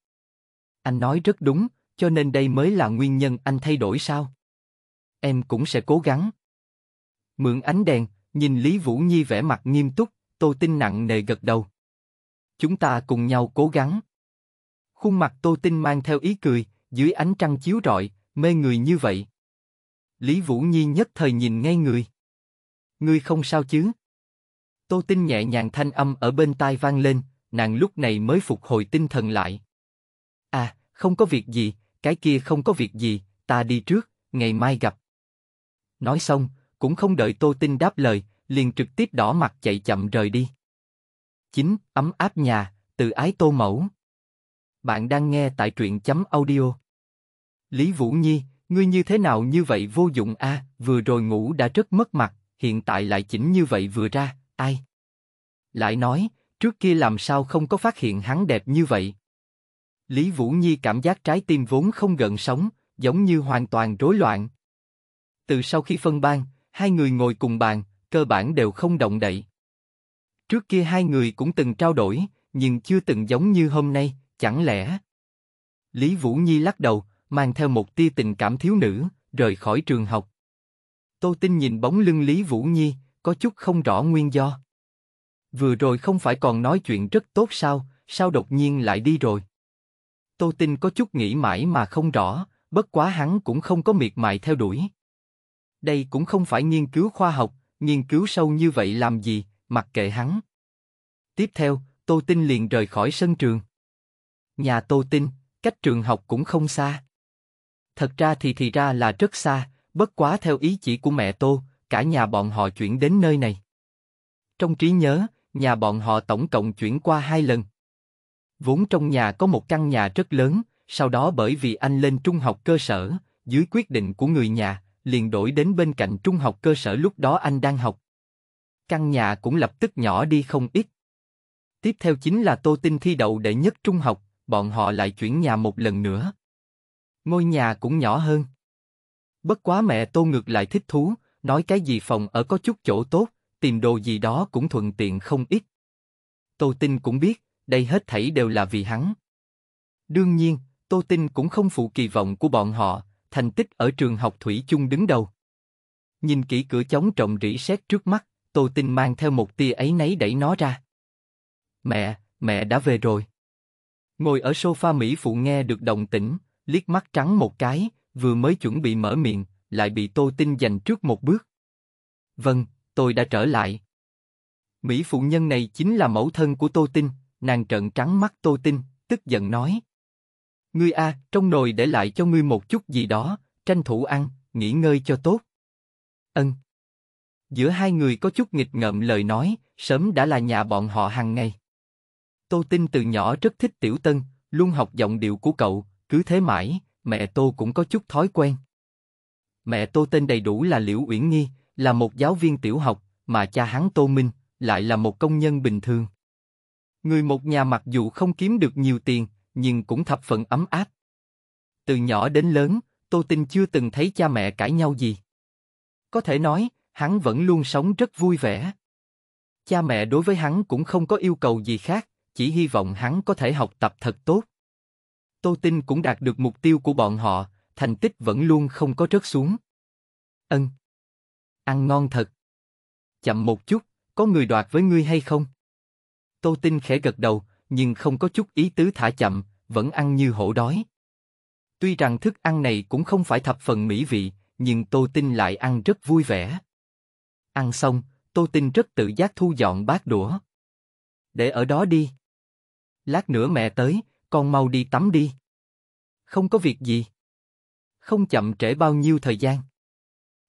Anh nói rất đúng, cho nên đây mới là nguyên nhân anh thay đổi sao? Em cũng sẽ cố gắng. Mượn ánh đèn, nhìn Lý Vũ Nhi vẻ mặt nghiêm túc, Tô Tinh nặng nề gật đầu. Chúng ta cùng nhau cố gắng. Khuôn mặt Tô Tinh mang theo ý cười, dưới ánh trăng chiếu rọi, mê người như vậy. Lý Vũ Nhi nhất thời nhìn ngay người ngươi không sao chứ? Tô Tinh nhẹ nhàng thanh âm ở bên tai vang lên, nàng lúc này mới phục hồi tinh thần lại. À, không có việc gì, cái kia không có việc gì, ta đi trước, ngày mai gặp. Nói xong, cũng không đợi Tô Tinh đáp lời, liền trực tiếp đỏ mặt chạy chậm rời đi. Chính, ấm áp nhà, từ ái Tô Mẫu. Bạn đang nghe tại truyện chấm audio. Lý Vũ Nhi, ngươi như thế nào như vậy vô dụng a? À, vừa rồi ngủ đã rất mất mặt hiện tại lại chỉnh như vậy vừa ra, ai? Lại nói, trước kia làm sao không có phát hiện hắn đẹp như vậy? Lý Vũ Nhi cảm giác trái tim vốn không gần sống, giống như hoàn toàn rối loạn. Từ sau khi phân ban, hai người ngồi cùng bàn, cơ bản đều không động đậy. Trước kia hai người cũng từng trao đổi, nhưng chưa từng giống như hôm nay, chẳng lẽ? Lý Vũ Nhi lắc đầu, mang theo một tia tình cảm thiếu nữ, rời khỏi trường học. Tô Tinh nhìn bóng lưng Lý Vũ Nhi, có chút không rõ nguyên do. Vừa rồi không phải còn nói chuyện rất tốt sao, sao đột nhiên lại đi rồi? Tô Tinh có chút nghĩ mãi mà không rõ, bất quá hắn cũng không có miệt mài theo đuổi. Đây cũng không phải nghiên cứu khoa học, nghiên cứu sâu như vậy làm gì, mặc kệ hắn. Tiếp theo, Tô Tinh liền rời khỏi sân trường. Nhà Tô Tinh, cách trường học cũng không xa. Thật ra thì thì ra là rất xa, Bất quá theo ý chỉ của mẹ Tô, cả nhà bọn họ chuyển đến nơi này. Trong trí nhớ, nhà bọn họ tổng cộng chuyển qua hai lần. Vốn trong nhà có một căn nhà rất lớn, sau đó bởi vì anh lên trung học cơ sở, dưới quyết định của người nhà, liền đổi đến bên cạnh trung học cơ sở lúc đó anh đang học. Căn nhà cũng lập tức nhỏ đi không ít. Tiếp theo chính là Tô Tinh thi đậu đệ nhất trung học, bọn họ lại chuyển nhà một lần nữa. Ngôi nhà cũng nhỏ hơn. Bất quá mẹ tô ngược lại thích thú, nói cái gì phòng ở có chút chỗ tốt, tìm đồ gì đó cũng thuận tiện không ít. Tô Tinh cũng biết, đây hết thảy đều là vì hắn. Đương nhiên, Tô Tinh cũng không phụ kỳ vọng của bọn họ, thành tích ở trường học Thủy chung đứng đầu. Nhìn kỹ cửa chống trọng rỉ sét trước mắt, Tô Tinh mang theo một tia ấy nấy đẩy nó ra. Mẹ, mẹ đã về rồi. Ngồi ở sofa Mỹ Phụ nghe được đồng tĩnh, liếc mắt trắng một cái, vừa mới chuẩn bị mở miệng, lại bị Tô Tinh giành trước một bước. Vâng, tôi đã trở lại. Mỹ phụ nhân này chính là mẫu thân của Tô Tinh, nàng trợn trắng mắt Tô Tinh, tức giận nói. Ngươi a, trong nồi để lại cho ngươi một chút gì đó, tranh thủ ăn, nghỉ ngơi cho tốt. Ân. Giữa hai người có chút nghịch ngợm lời nói, sớm đã là nhà bọn họ hàng ngày. Tô Tinh từ nhỏ rất thích Tiểu Tân, luôn học giọng điệu của cậu, cứ thế mãi, mẹ Tô cũng có chút thói quen. Mẹ Tô tên đầy đủ là Liễu Uyển Nghi, là một giáo viên tiểu học, mà cha hắn Tô Minh lại là một công nhân bình thường. Người một nhà mặc dù không kiếm được nhiều tiền, nhưng cũng thập phần ấm áp. Từ nhỏ đến lớn, Tô Tinh chưa từng thấy cha mẹ cãi nhau gì. Có thể nói, hắn vẫn luôn sống rất vui vẻ. Cha mẹ đối với hắn cũng không có yêu cầu gì khác, chỉ hy vọng hắn có thể học tập thật tốt. Tô Tinh cũng đạt được mục tiêu của bọn họ, thành tích vẫn luôn không có rớt xuống. Ân. Ăn ngon thật. Chậm một chút, có người đoạt với ngươi hay không? Tô Tinh khẽ gật đầu, nhưng không có chút ý tứ thả chậm, vẫn ăn như hổ đói. Tuy rằng thức ăn này cũng không phải thập phần mỹ vị, nhưng Tô Tinh lại ăn rất vui vẻ. Ăn xong, Tô Tinh rất tự giác thu dọn bát đũa. Để ở đó đi. Lát nữa mẹ tới, con mau đi tắm đi. Không có việc gì. Không chậm trễ bao nhiêu thời gian.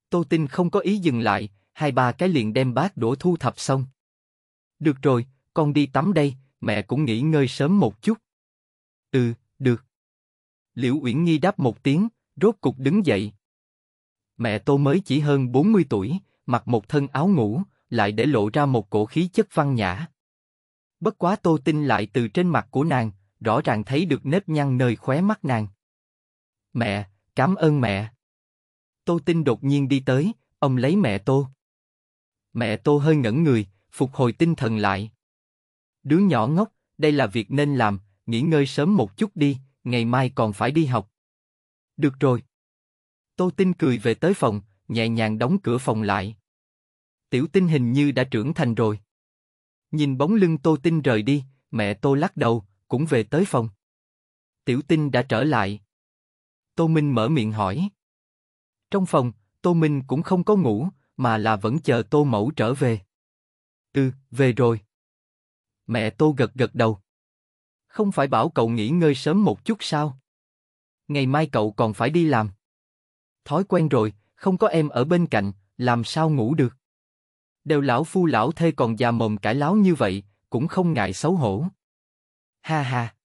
Tô Tinh không có ý dừng lại, hai ba cái liền đem bát đổ thu thập xong. Được rồi, con đi tắm đây, mẹ cũng nghỉ ngơi sớm một chút. Ừ, được. Liễu Uyển Nghi đáp một tiếng, rốt cục đứng dậy. Mẹ Tô mới chỉ hơn 40 tuổi, mặc một thân áo ngủ, lại để lộ ra một cổ khí chất văn nhã. Bất quá Tô Tinh lại từ trên mặt của nàng rõ ràng thấy được nếp nhăn nơi khóe mắt nàng. Mẹ, cảm ơn mẹ. Tô Tinh đột nhiên đi tới, ông lấy mẹ Tô. Mẹ Tô hơi ngẩn người, phục hồi tinh thần lại. Đứa nhỏ ngốc, đây là việc nên làm, nghỉ ngơi sớm một chút đi, ngày mai còn phải đi học. Được rồi. Tô Tinh cười về tới phòng, nhẹ nhàng đóng cửa phòng lại. Tiểu Tinh hình như đã trưởng thành rồi. Nhìn bóng lưng Tô Tinh rời đi, mẹ Tô lắc đầu, cũng về tới phòng. Tiểu Tinh đã trở lại. Tô Minh mở miệng hỏi. Trong phòng, Tô Minh cũng không có ngủ, mà là vẫn chờ Tô Mẫu trở về. Ừ, về rồi. Mẹ Tô gật gật đầu. Không phải bảo cậu nghỉ ngơi sớm một chút sao? Ngày mai cậu còn phải đi làm. Thói quen rồi, không có em ở bên cạnh, làm sao ngủ được? Đều lão phu lão thê còn già mồm cãi láo như vậy, cũng không ngại xấu hổ. Ha ha.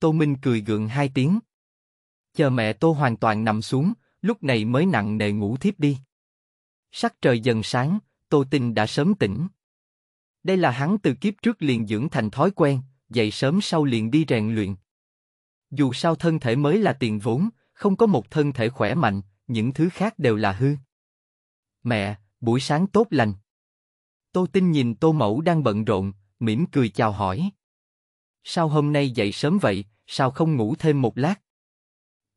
Tô Minh cười gượng hai tiếng. Chờ mẹ Tô hoàn toàn nằm xuống, lúc này mới nặng nề ngủ thiếp đi. Sắc trời dần sáng, Tô Tinh đã sớm tỉnh. Đây là hắn từ kiếp trước liền dưỡng thành thói quen, dậy sớm sau liền đi rèn luyện. Dù sao thân thể mới là tiền vốn, không có một thân thể khỏe mạnh, những thứ khác đều là hư. Mẹ, buổi sáng tốt lành. Tô Tinh nhìn Tô Mẫu đang bận rộn, mỉm cười chào hỏi sao hôm nay dậy sớm vậy, sao không ngủ thêm một lát?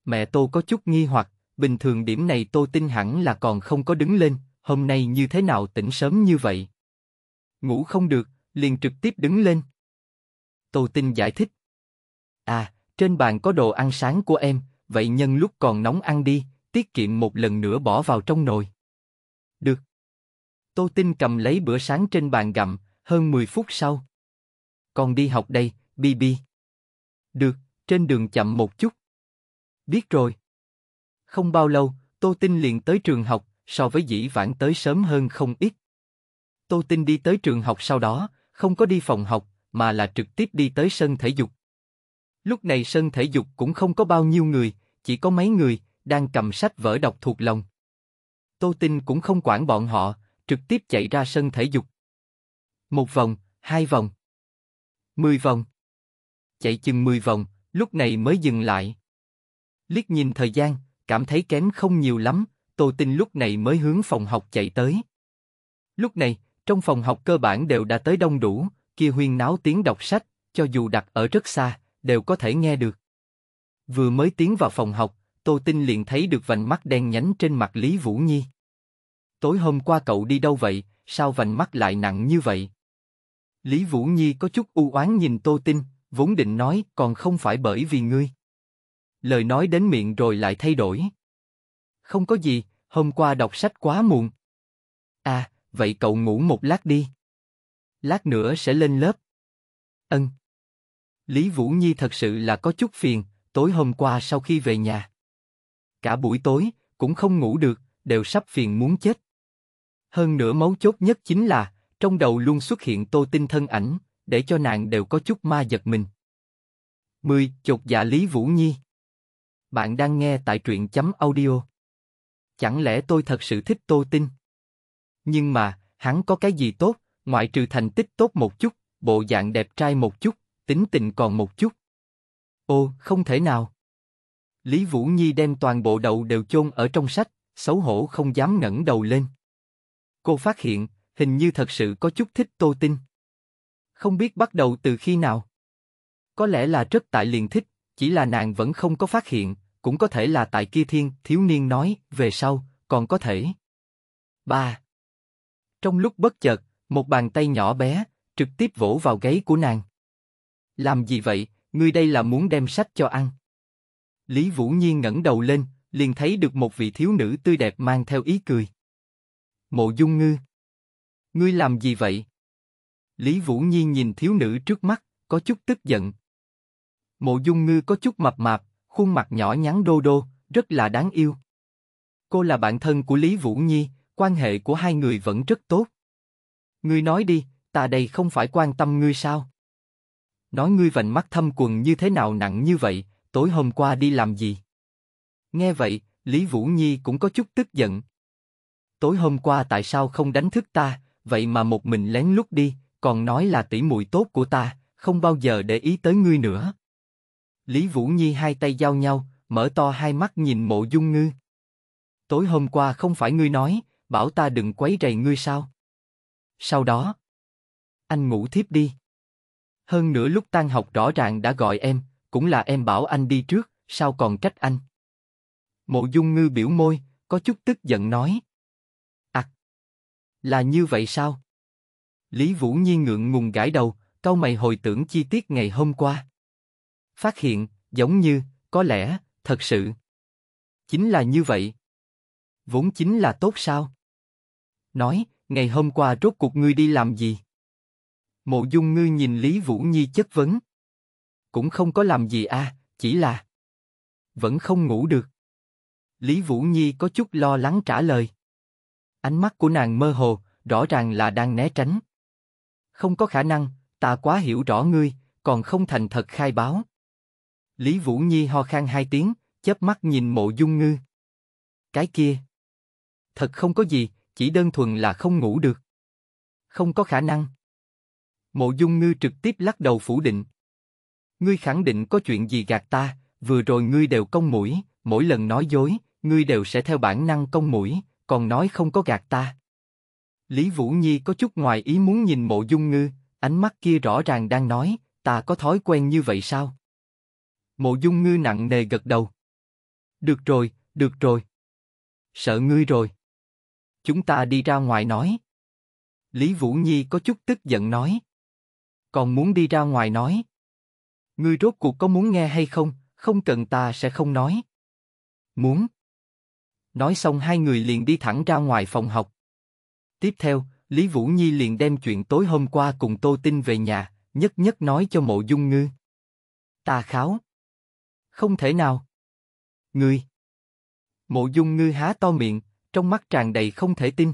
Mẹ tô có chút nghi hoặc, bình thường điểm này tô tin hẳn là còn không có đứng lên, hôm nay như thế nào tỉnh sớm như vậy? Ngủ không được, liền trực tiếp đứng lên. Tô tin giải thích. À, trên bàn có đồ ăn sáng của em, vậy nhân lúc còn nóng ăn đi, tiết kiệm một lần nữa bỏ vào trong nồi. Được. Tô tin cầm lấy bữa sáng trên bàn gặm, hơn 10 phút sau. còn đi học đây, BB. Được, trên đường chậm một chút. Biết rồi. Không bao lâu, Tô Tinh liền tới trường học, so với dĩ vãng tới sớm hơn không ít. Tô Tinh đi tới trường học sau đó, không có đi phòng học, mà là trực tiếp đi tới sân thể dục. Lúc này sân thể dục cũng không có bao nhiêu người, chỉ có mấy người, đang cầm sách vở đọc thuộc lòng. Tô Tinh cũng không quản bọn họ, trực tiếp chạy ra sân thể dục. Một vòng, hai vòng, mười vòng chạy chừng 10 vòng, lúc này mới dừng lại. Liếc nhìn thời gian, cảm thấy kém không nhiều lắm, Tô Tinh lúc này mới hướng phòng học chạy tới. Lúc này, trong phòng học cơ bản đều đã tới đông đủ, kia huyên náo tiếng đọc sách, cho dù đặt ở rất xa, đều có thể nghe được. Vừa mới tiến vào phòng học, Tô Tinh liền thấy được vành mắt đen nhánh trên mặt Lý Vũ Nhi. Tối hôm qua cậu đi đâu vậy, sao vành mắt lại nặng như vậy? Lý Vũ Nhi có chút u oán nhìn Tô Tinh, vốn định nói còn không phải bởi vì ngươi. Lời nói đến miệng rồi lại thay đổi. Không có gì, hôm qua đọc sách quá muộn. À, vậy cậu ngủ một lát đi. Lát nữa sẽ lên lớp. Ân. Lý Vũ Nhi thật sự là có chút phiền, tối hôm qua sau khi về nhà. Cả buổi tối, cũng không ngủ được, đều sắp phiền muốn chết. Hơn nữa mấu chốt nhất chính là, trong đầu luôn xuất hiện tô tinh thân ảnh, để cho nàng đều có chút ma giật mình. 10. Chột dạ Lý Vũ Nhi Bạn đang nghe tại truyện chấm audio. Chẳng lẽ tôi thật sự thích Tô Tinh? Nhưng mà, hắn có cái gì tốt, ngoại trừ thành tích tốt một chút, bộ dạng đẹp trai một chút, tính tình còn một chút. Ô, không thể nào. Lý Vũ Nhi đem toàn bộ đầu đều chôn ở trong sách, xấu hổ không dám ngẩng đầu lên. Cô phát hiện, hình như thật sự có chút thích Tô Tinh không biết bắt đầu từ khi nào. Có lẽ là rất tại liền thích, chỉ là nàng vẫn không có phát hiện, cũng có thể là tại kia thiên thiếu niên nói, về sau, còn có thể. 3. Trong lúc bất chợt, một bàn tay nhỏ bé, trực tiếp vỗ vào gáy của nàng. Làm gì vậy, ngươi đây là muốn đem sách cho ăn. Lý Vũ Nhiên ngẩng đầu lên, liền thấy được một vị thiếu nữ tươi đẹp mang theo ý cười. Mộ Dung Ngư. Ngươi làm gì vậy? Lý Vũ Nhi nhìn thiếu nữ trước mắt, có chút tức giận. Mộ Dung Ngư có chút mập mạp, khuôn mặt nhỏ nhắn đô đô, rất là đáng yêu. Cô là bạn thân của Lý Vũ Nhi, quan hệ của hai người vẫn rất tốt. Ngươi nói đi, ta đây không phải quan tâm ngươi sao? Nói ngươi vành mắt thâm quần như thế nào nặng như vậy, tối hôm qua đi làm gì? Nghe vậy, Lý Vũ Nhi cũng có chút tức giận. Tối hôm qua tại sao không đánh thức ta, vậy mà một mình lén lút đi, còn nói là tỷ muội tốt của ta, không bao giờ để ý tới ngươi nữa. Lý Vũ Nhi hai tay giao nhau, mở to hai mắt nhìn mộ dung ngư. Tối hôm qua không phải ngươi nói, bảo ta đừng quấy rầy ngươi sao? Sau đó, anh ngủ thiếp đi. Hơn nữa lúc tan học rõ ràng đã gọi em, cũng là em bảo anh đi trước, sao còn trách anh? Mộ dung ngư biểu môi, có chút tức giận nói. À, là như vậy sao? Lý Vũ Nhi ngượng ngùng gãi đầu, câu mày hồi tưởng chi tiết ngày hôm qua. Phát hiện, giống như, có lẽ, thật sự. Chính là như vậy. Vốn chính là tốt sao? Nói, ngày hôm qua rốt cuộc ngươi đi làm gì? Mộ dung ngư nhìn Lý Vũ Nhi chất vấn. Cũng không có làm gì à, chỉ là... Vẫn không ngủ được. Lý Vũ Nhi có chút lo lắng trả lời. Ánh mắt của nàng mơ hồ, rõ ràng là đang né tránh không có khả năng, ta quá hiểu rõ ngươi, còn không thành thật khai báo. Lý Vũ Nhi ho khan hai tiếng, chớp mắt nhìn mộ dung ngư. Cái kia. Thật không có gì, chỉ đơn thuần là không ngủ được. Không có khả năng. Mộ dung ngư trực tiếp lắc đầu phủ định. Ngươi khẳng định có chuyện gì gạt ta, vừa rồi ngươi đều công mũi, mỗi lần nói dối, ngươi đều sẽ theo bản năng công mũi, còn nói không có gạt ta. Lý Vũ Nhi có chút ngoài ý muốn nhìn mộ dung ngư, ánh mắt kia rõ ràng đang nói, ta có thói quen như vậy sao? Mộ dung ngư nặng nề gật đầu. Được rồi, được rồi. Sợ ngươi rồi. Chúng ta đi ra ngoài nói. Lý Vũ Nhi có chút tức giận nói. Còn muốn đi ra ngoài nói. Ngươi rốt cuộc có muốn nghe hay không, không cần ta sẽ không nói. Muốn. Nói xong hai người liền đi thẳng ra ngoài phòng học. Tiếp theo, Lý Vũ Nhi liền đem chuyện tối hôm qua cùng Tô Tinh về nhà, nhất nhất nói cho mộ dung ngư. ta kháo. Không thể nào. Ngươi. Mộ dung ngư há to miệng, trong mắt tràn đầy không thể tin.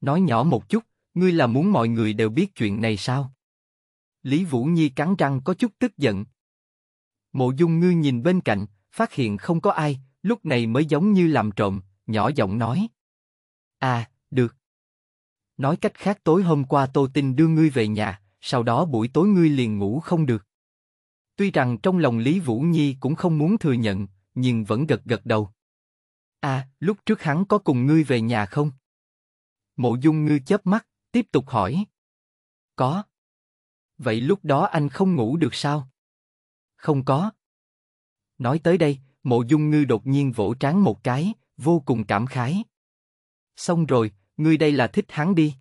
Nói nhỏ một chút, ngươi là muốn mọi người đều biết chuyện này sao? Lý Vũ Nhi cắn răng có chút tức giận. Mộ dung ngư nhìn bên cạnh, phát hiện không có ai, lúc này mới giống như làm trộm, nhỏ giọng nói. À, được, Nói cách khác tối hôm qua Tô Tinh đưa ngươi về nhà, sau đó buổi tối ngươi liền ngủ không được. Tuy rằng trong lòng Lý Vũ Nhi cũng không muốn thừa nhận, nhưng vẫn gật gật đầu. À, lúc trước hắn có cùng ngươi về nhà không? Mộ Dung Ngư chớp mắt, tiếp tục hỏi. Có. Vậy lúc đó anh không ngủ được sao? Không có. Nói tới đây, Mộ Dung Ngư đột nhiên vỗ trán một cái, vô cùng cảm khái. Xong rồi, ngươi đây là thích hắn đi.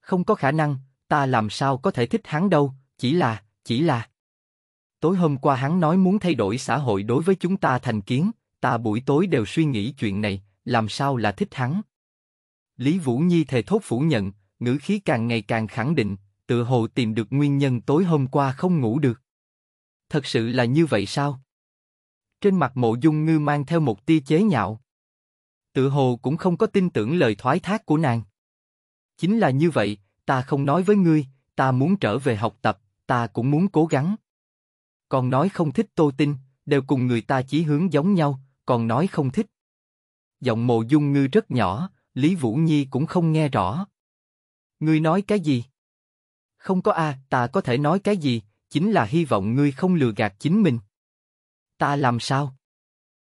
Không có khả năng, ta làm sao có thể thích hắn đâu, chỉ là, chỉ là. Tối hôm qua hắn nói muốn thay đổi xã hội đối với chúng ta thành kiến, ta buổi tối đều suy nghĩ chuyện này, làm sao là thích hắn. Lý Vũ Nhi thề thốt phủ nhận, ngữ khí càng ngày càng khẳng định, tự hồ tìm được nguyên nhân tối hôm qua không ngủ được. Thật sự là như vậy sao? Trên mặt mộ dung ngư mang theo một tia chế nhạo tự hồ cũng không có tin tưởng lời thoái thác của nàng. Chính là như vậy, ta không nói với ngươi, ta muốn trở về học tập, ta cũng muốn cố gắng. Còn nói không thích tô tinh, đều cùng người ta chí hướng giống nhau, còn nói không thích. Giọng mộ dung ngư rất nhỏ, Lý Vũ Nhi cũng không nghe rõ. Ngươi nói cái gì? Không có a, à, ta có thể nói cái gì, chính là hy vọng ngươi không lừa gạt chính mình. Ta làm sao?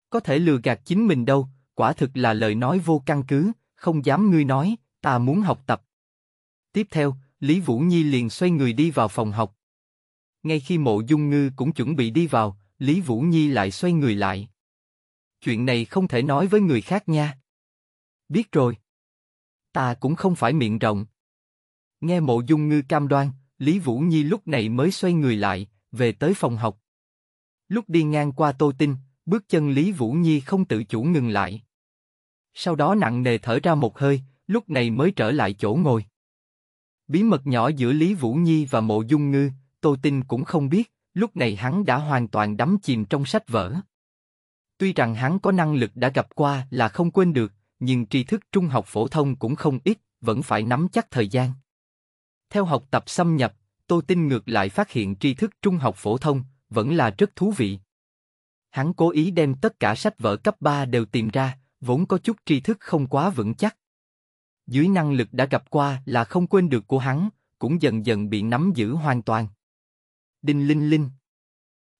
Có thể lừa gạt chính mình đâu, quả thực là lời nói vô căn cứ, không dám ngươi nói, ta muốn học tập. Tiếp theo, Lý Vũ Nhi liền xoay người đi vào phòng học. Ngay khi mộ dung ngư cũng chuẩn bị đi vào, Lý Vũ Nhi lại xoay người lại. Chuyện này không thể nói với người khác nha. Biết rồi. Ta cũng không phải miệng rộng. Nghe mộ dung ngư cam đoan, Lý Vũ Nhi lúc này mới xoay người lại, về tới phòng học. Lúc đi ngang qua Tô Tinh, Bước chân Lý Vũ Nhi không tự chủ ngừng lại. Sau đó nặng nề thở ra một hơi, lúc này mới trở lại chỗ ngồi. Bí mật nhỏ giữa Lý Vũ Nhi và Mộ Dung Ngư, Tô Tinh cũng không biết, lúc này hắn đã hoàn toàn đắm chìm trong sách vở. Tuy rằng hắn có năng lực đã gặp qua là không quên được, nhưng tri thức trung học phổ thông cũng không ít, vẫn phải nắm chắc thời gian. Theo học tập xâm nhập, Tô Tinh ngược lại phát hiện tri thức trung học phổ thông vẫn là rất thú vị. Hắn cố ý đem tất cả sách vở cấp 3 đều tìm ra, vốn có chút tri thức không quá vững chắc. Dưới năng lực đã gặp qua là không quên được của hắn, cũng dần dần bị nắm giữ hoàn toàn. Đinh linh linh.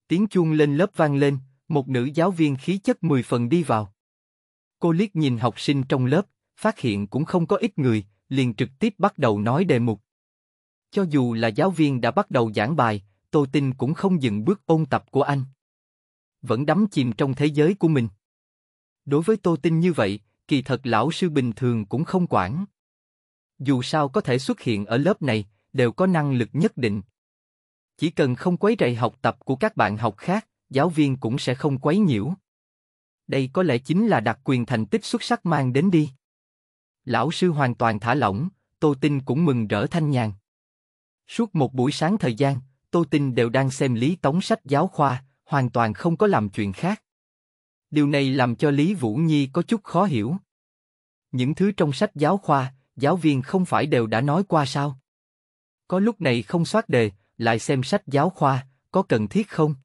Tiếng chuông lên lớp vang lên, một nữ giáo viên khí chất mười phần đi vào. Cô liếc nhìn học sinh trong lớp, phát hiện cũng không có ít người, liền trực tiếp bắt đầu nói đề mục. Cho dù là giáo viên đã bắt đầu giảng bài, Tô Tinh cũng không dừng bước ôn tập của anh vẫn đắm chìm trong thế giới của mình. Đối với Tô Tinh như vậy, kỳ thật lão sư bình thường cũng không quản. Dù sao có thể xuất hiện ở lớp này, đều có năng lực nhất định. Chỉ cần không quấy rầy học tập của các bạn học khác, giáo viên cũng sẽ không quấy nhiễu. Đây có lẽ chính là đặc quyền thành tích xuất sắc mang đến đi. Lão sư hoàn toàn thả lỏng, Tô Tinh cũng mừng rỡ thanh nhàn. Suốt một buổi sáng thời gian, Tô Tinh đều đang xem Lý Tống sách giáo khoa, hoàn toàn không có làm chuyện khác. Điều này làm cho Lý Vũ Nhi có chút khó hiểu. Những thứ trong sách giáo khoa, giáo viên không phải đều đã nói qua sao? Có lúc này không soát đề, lại xem sách giáo khoa, có cần thiết không?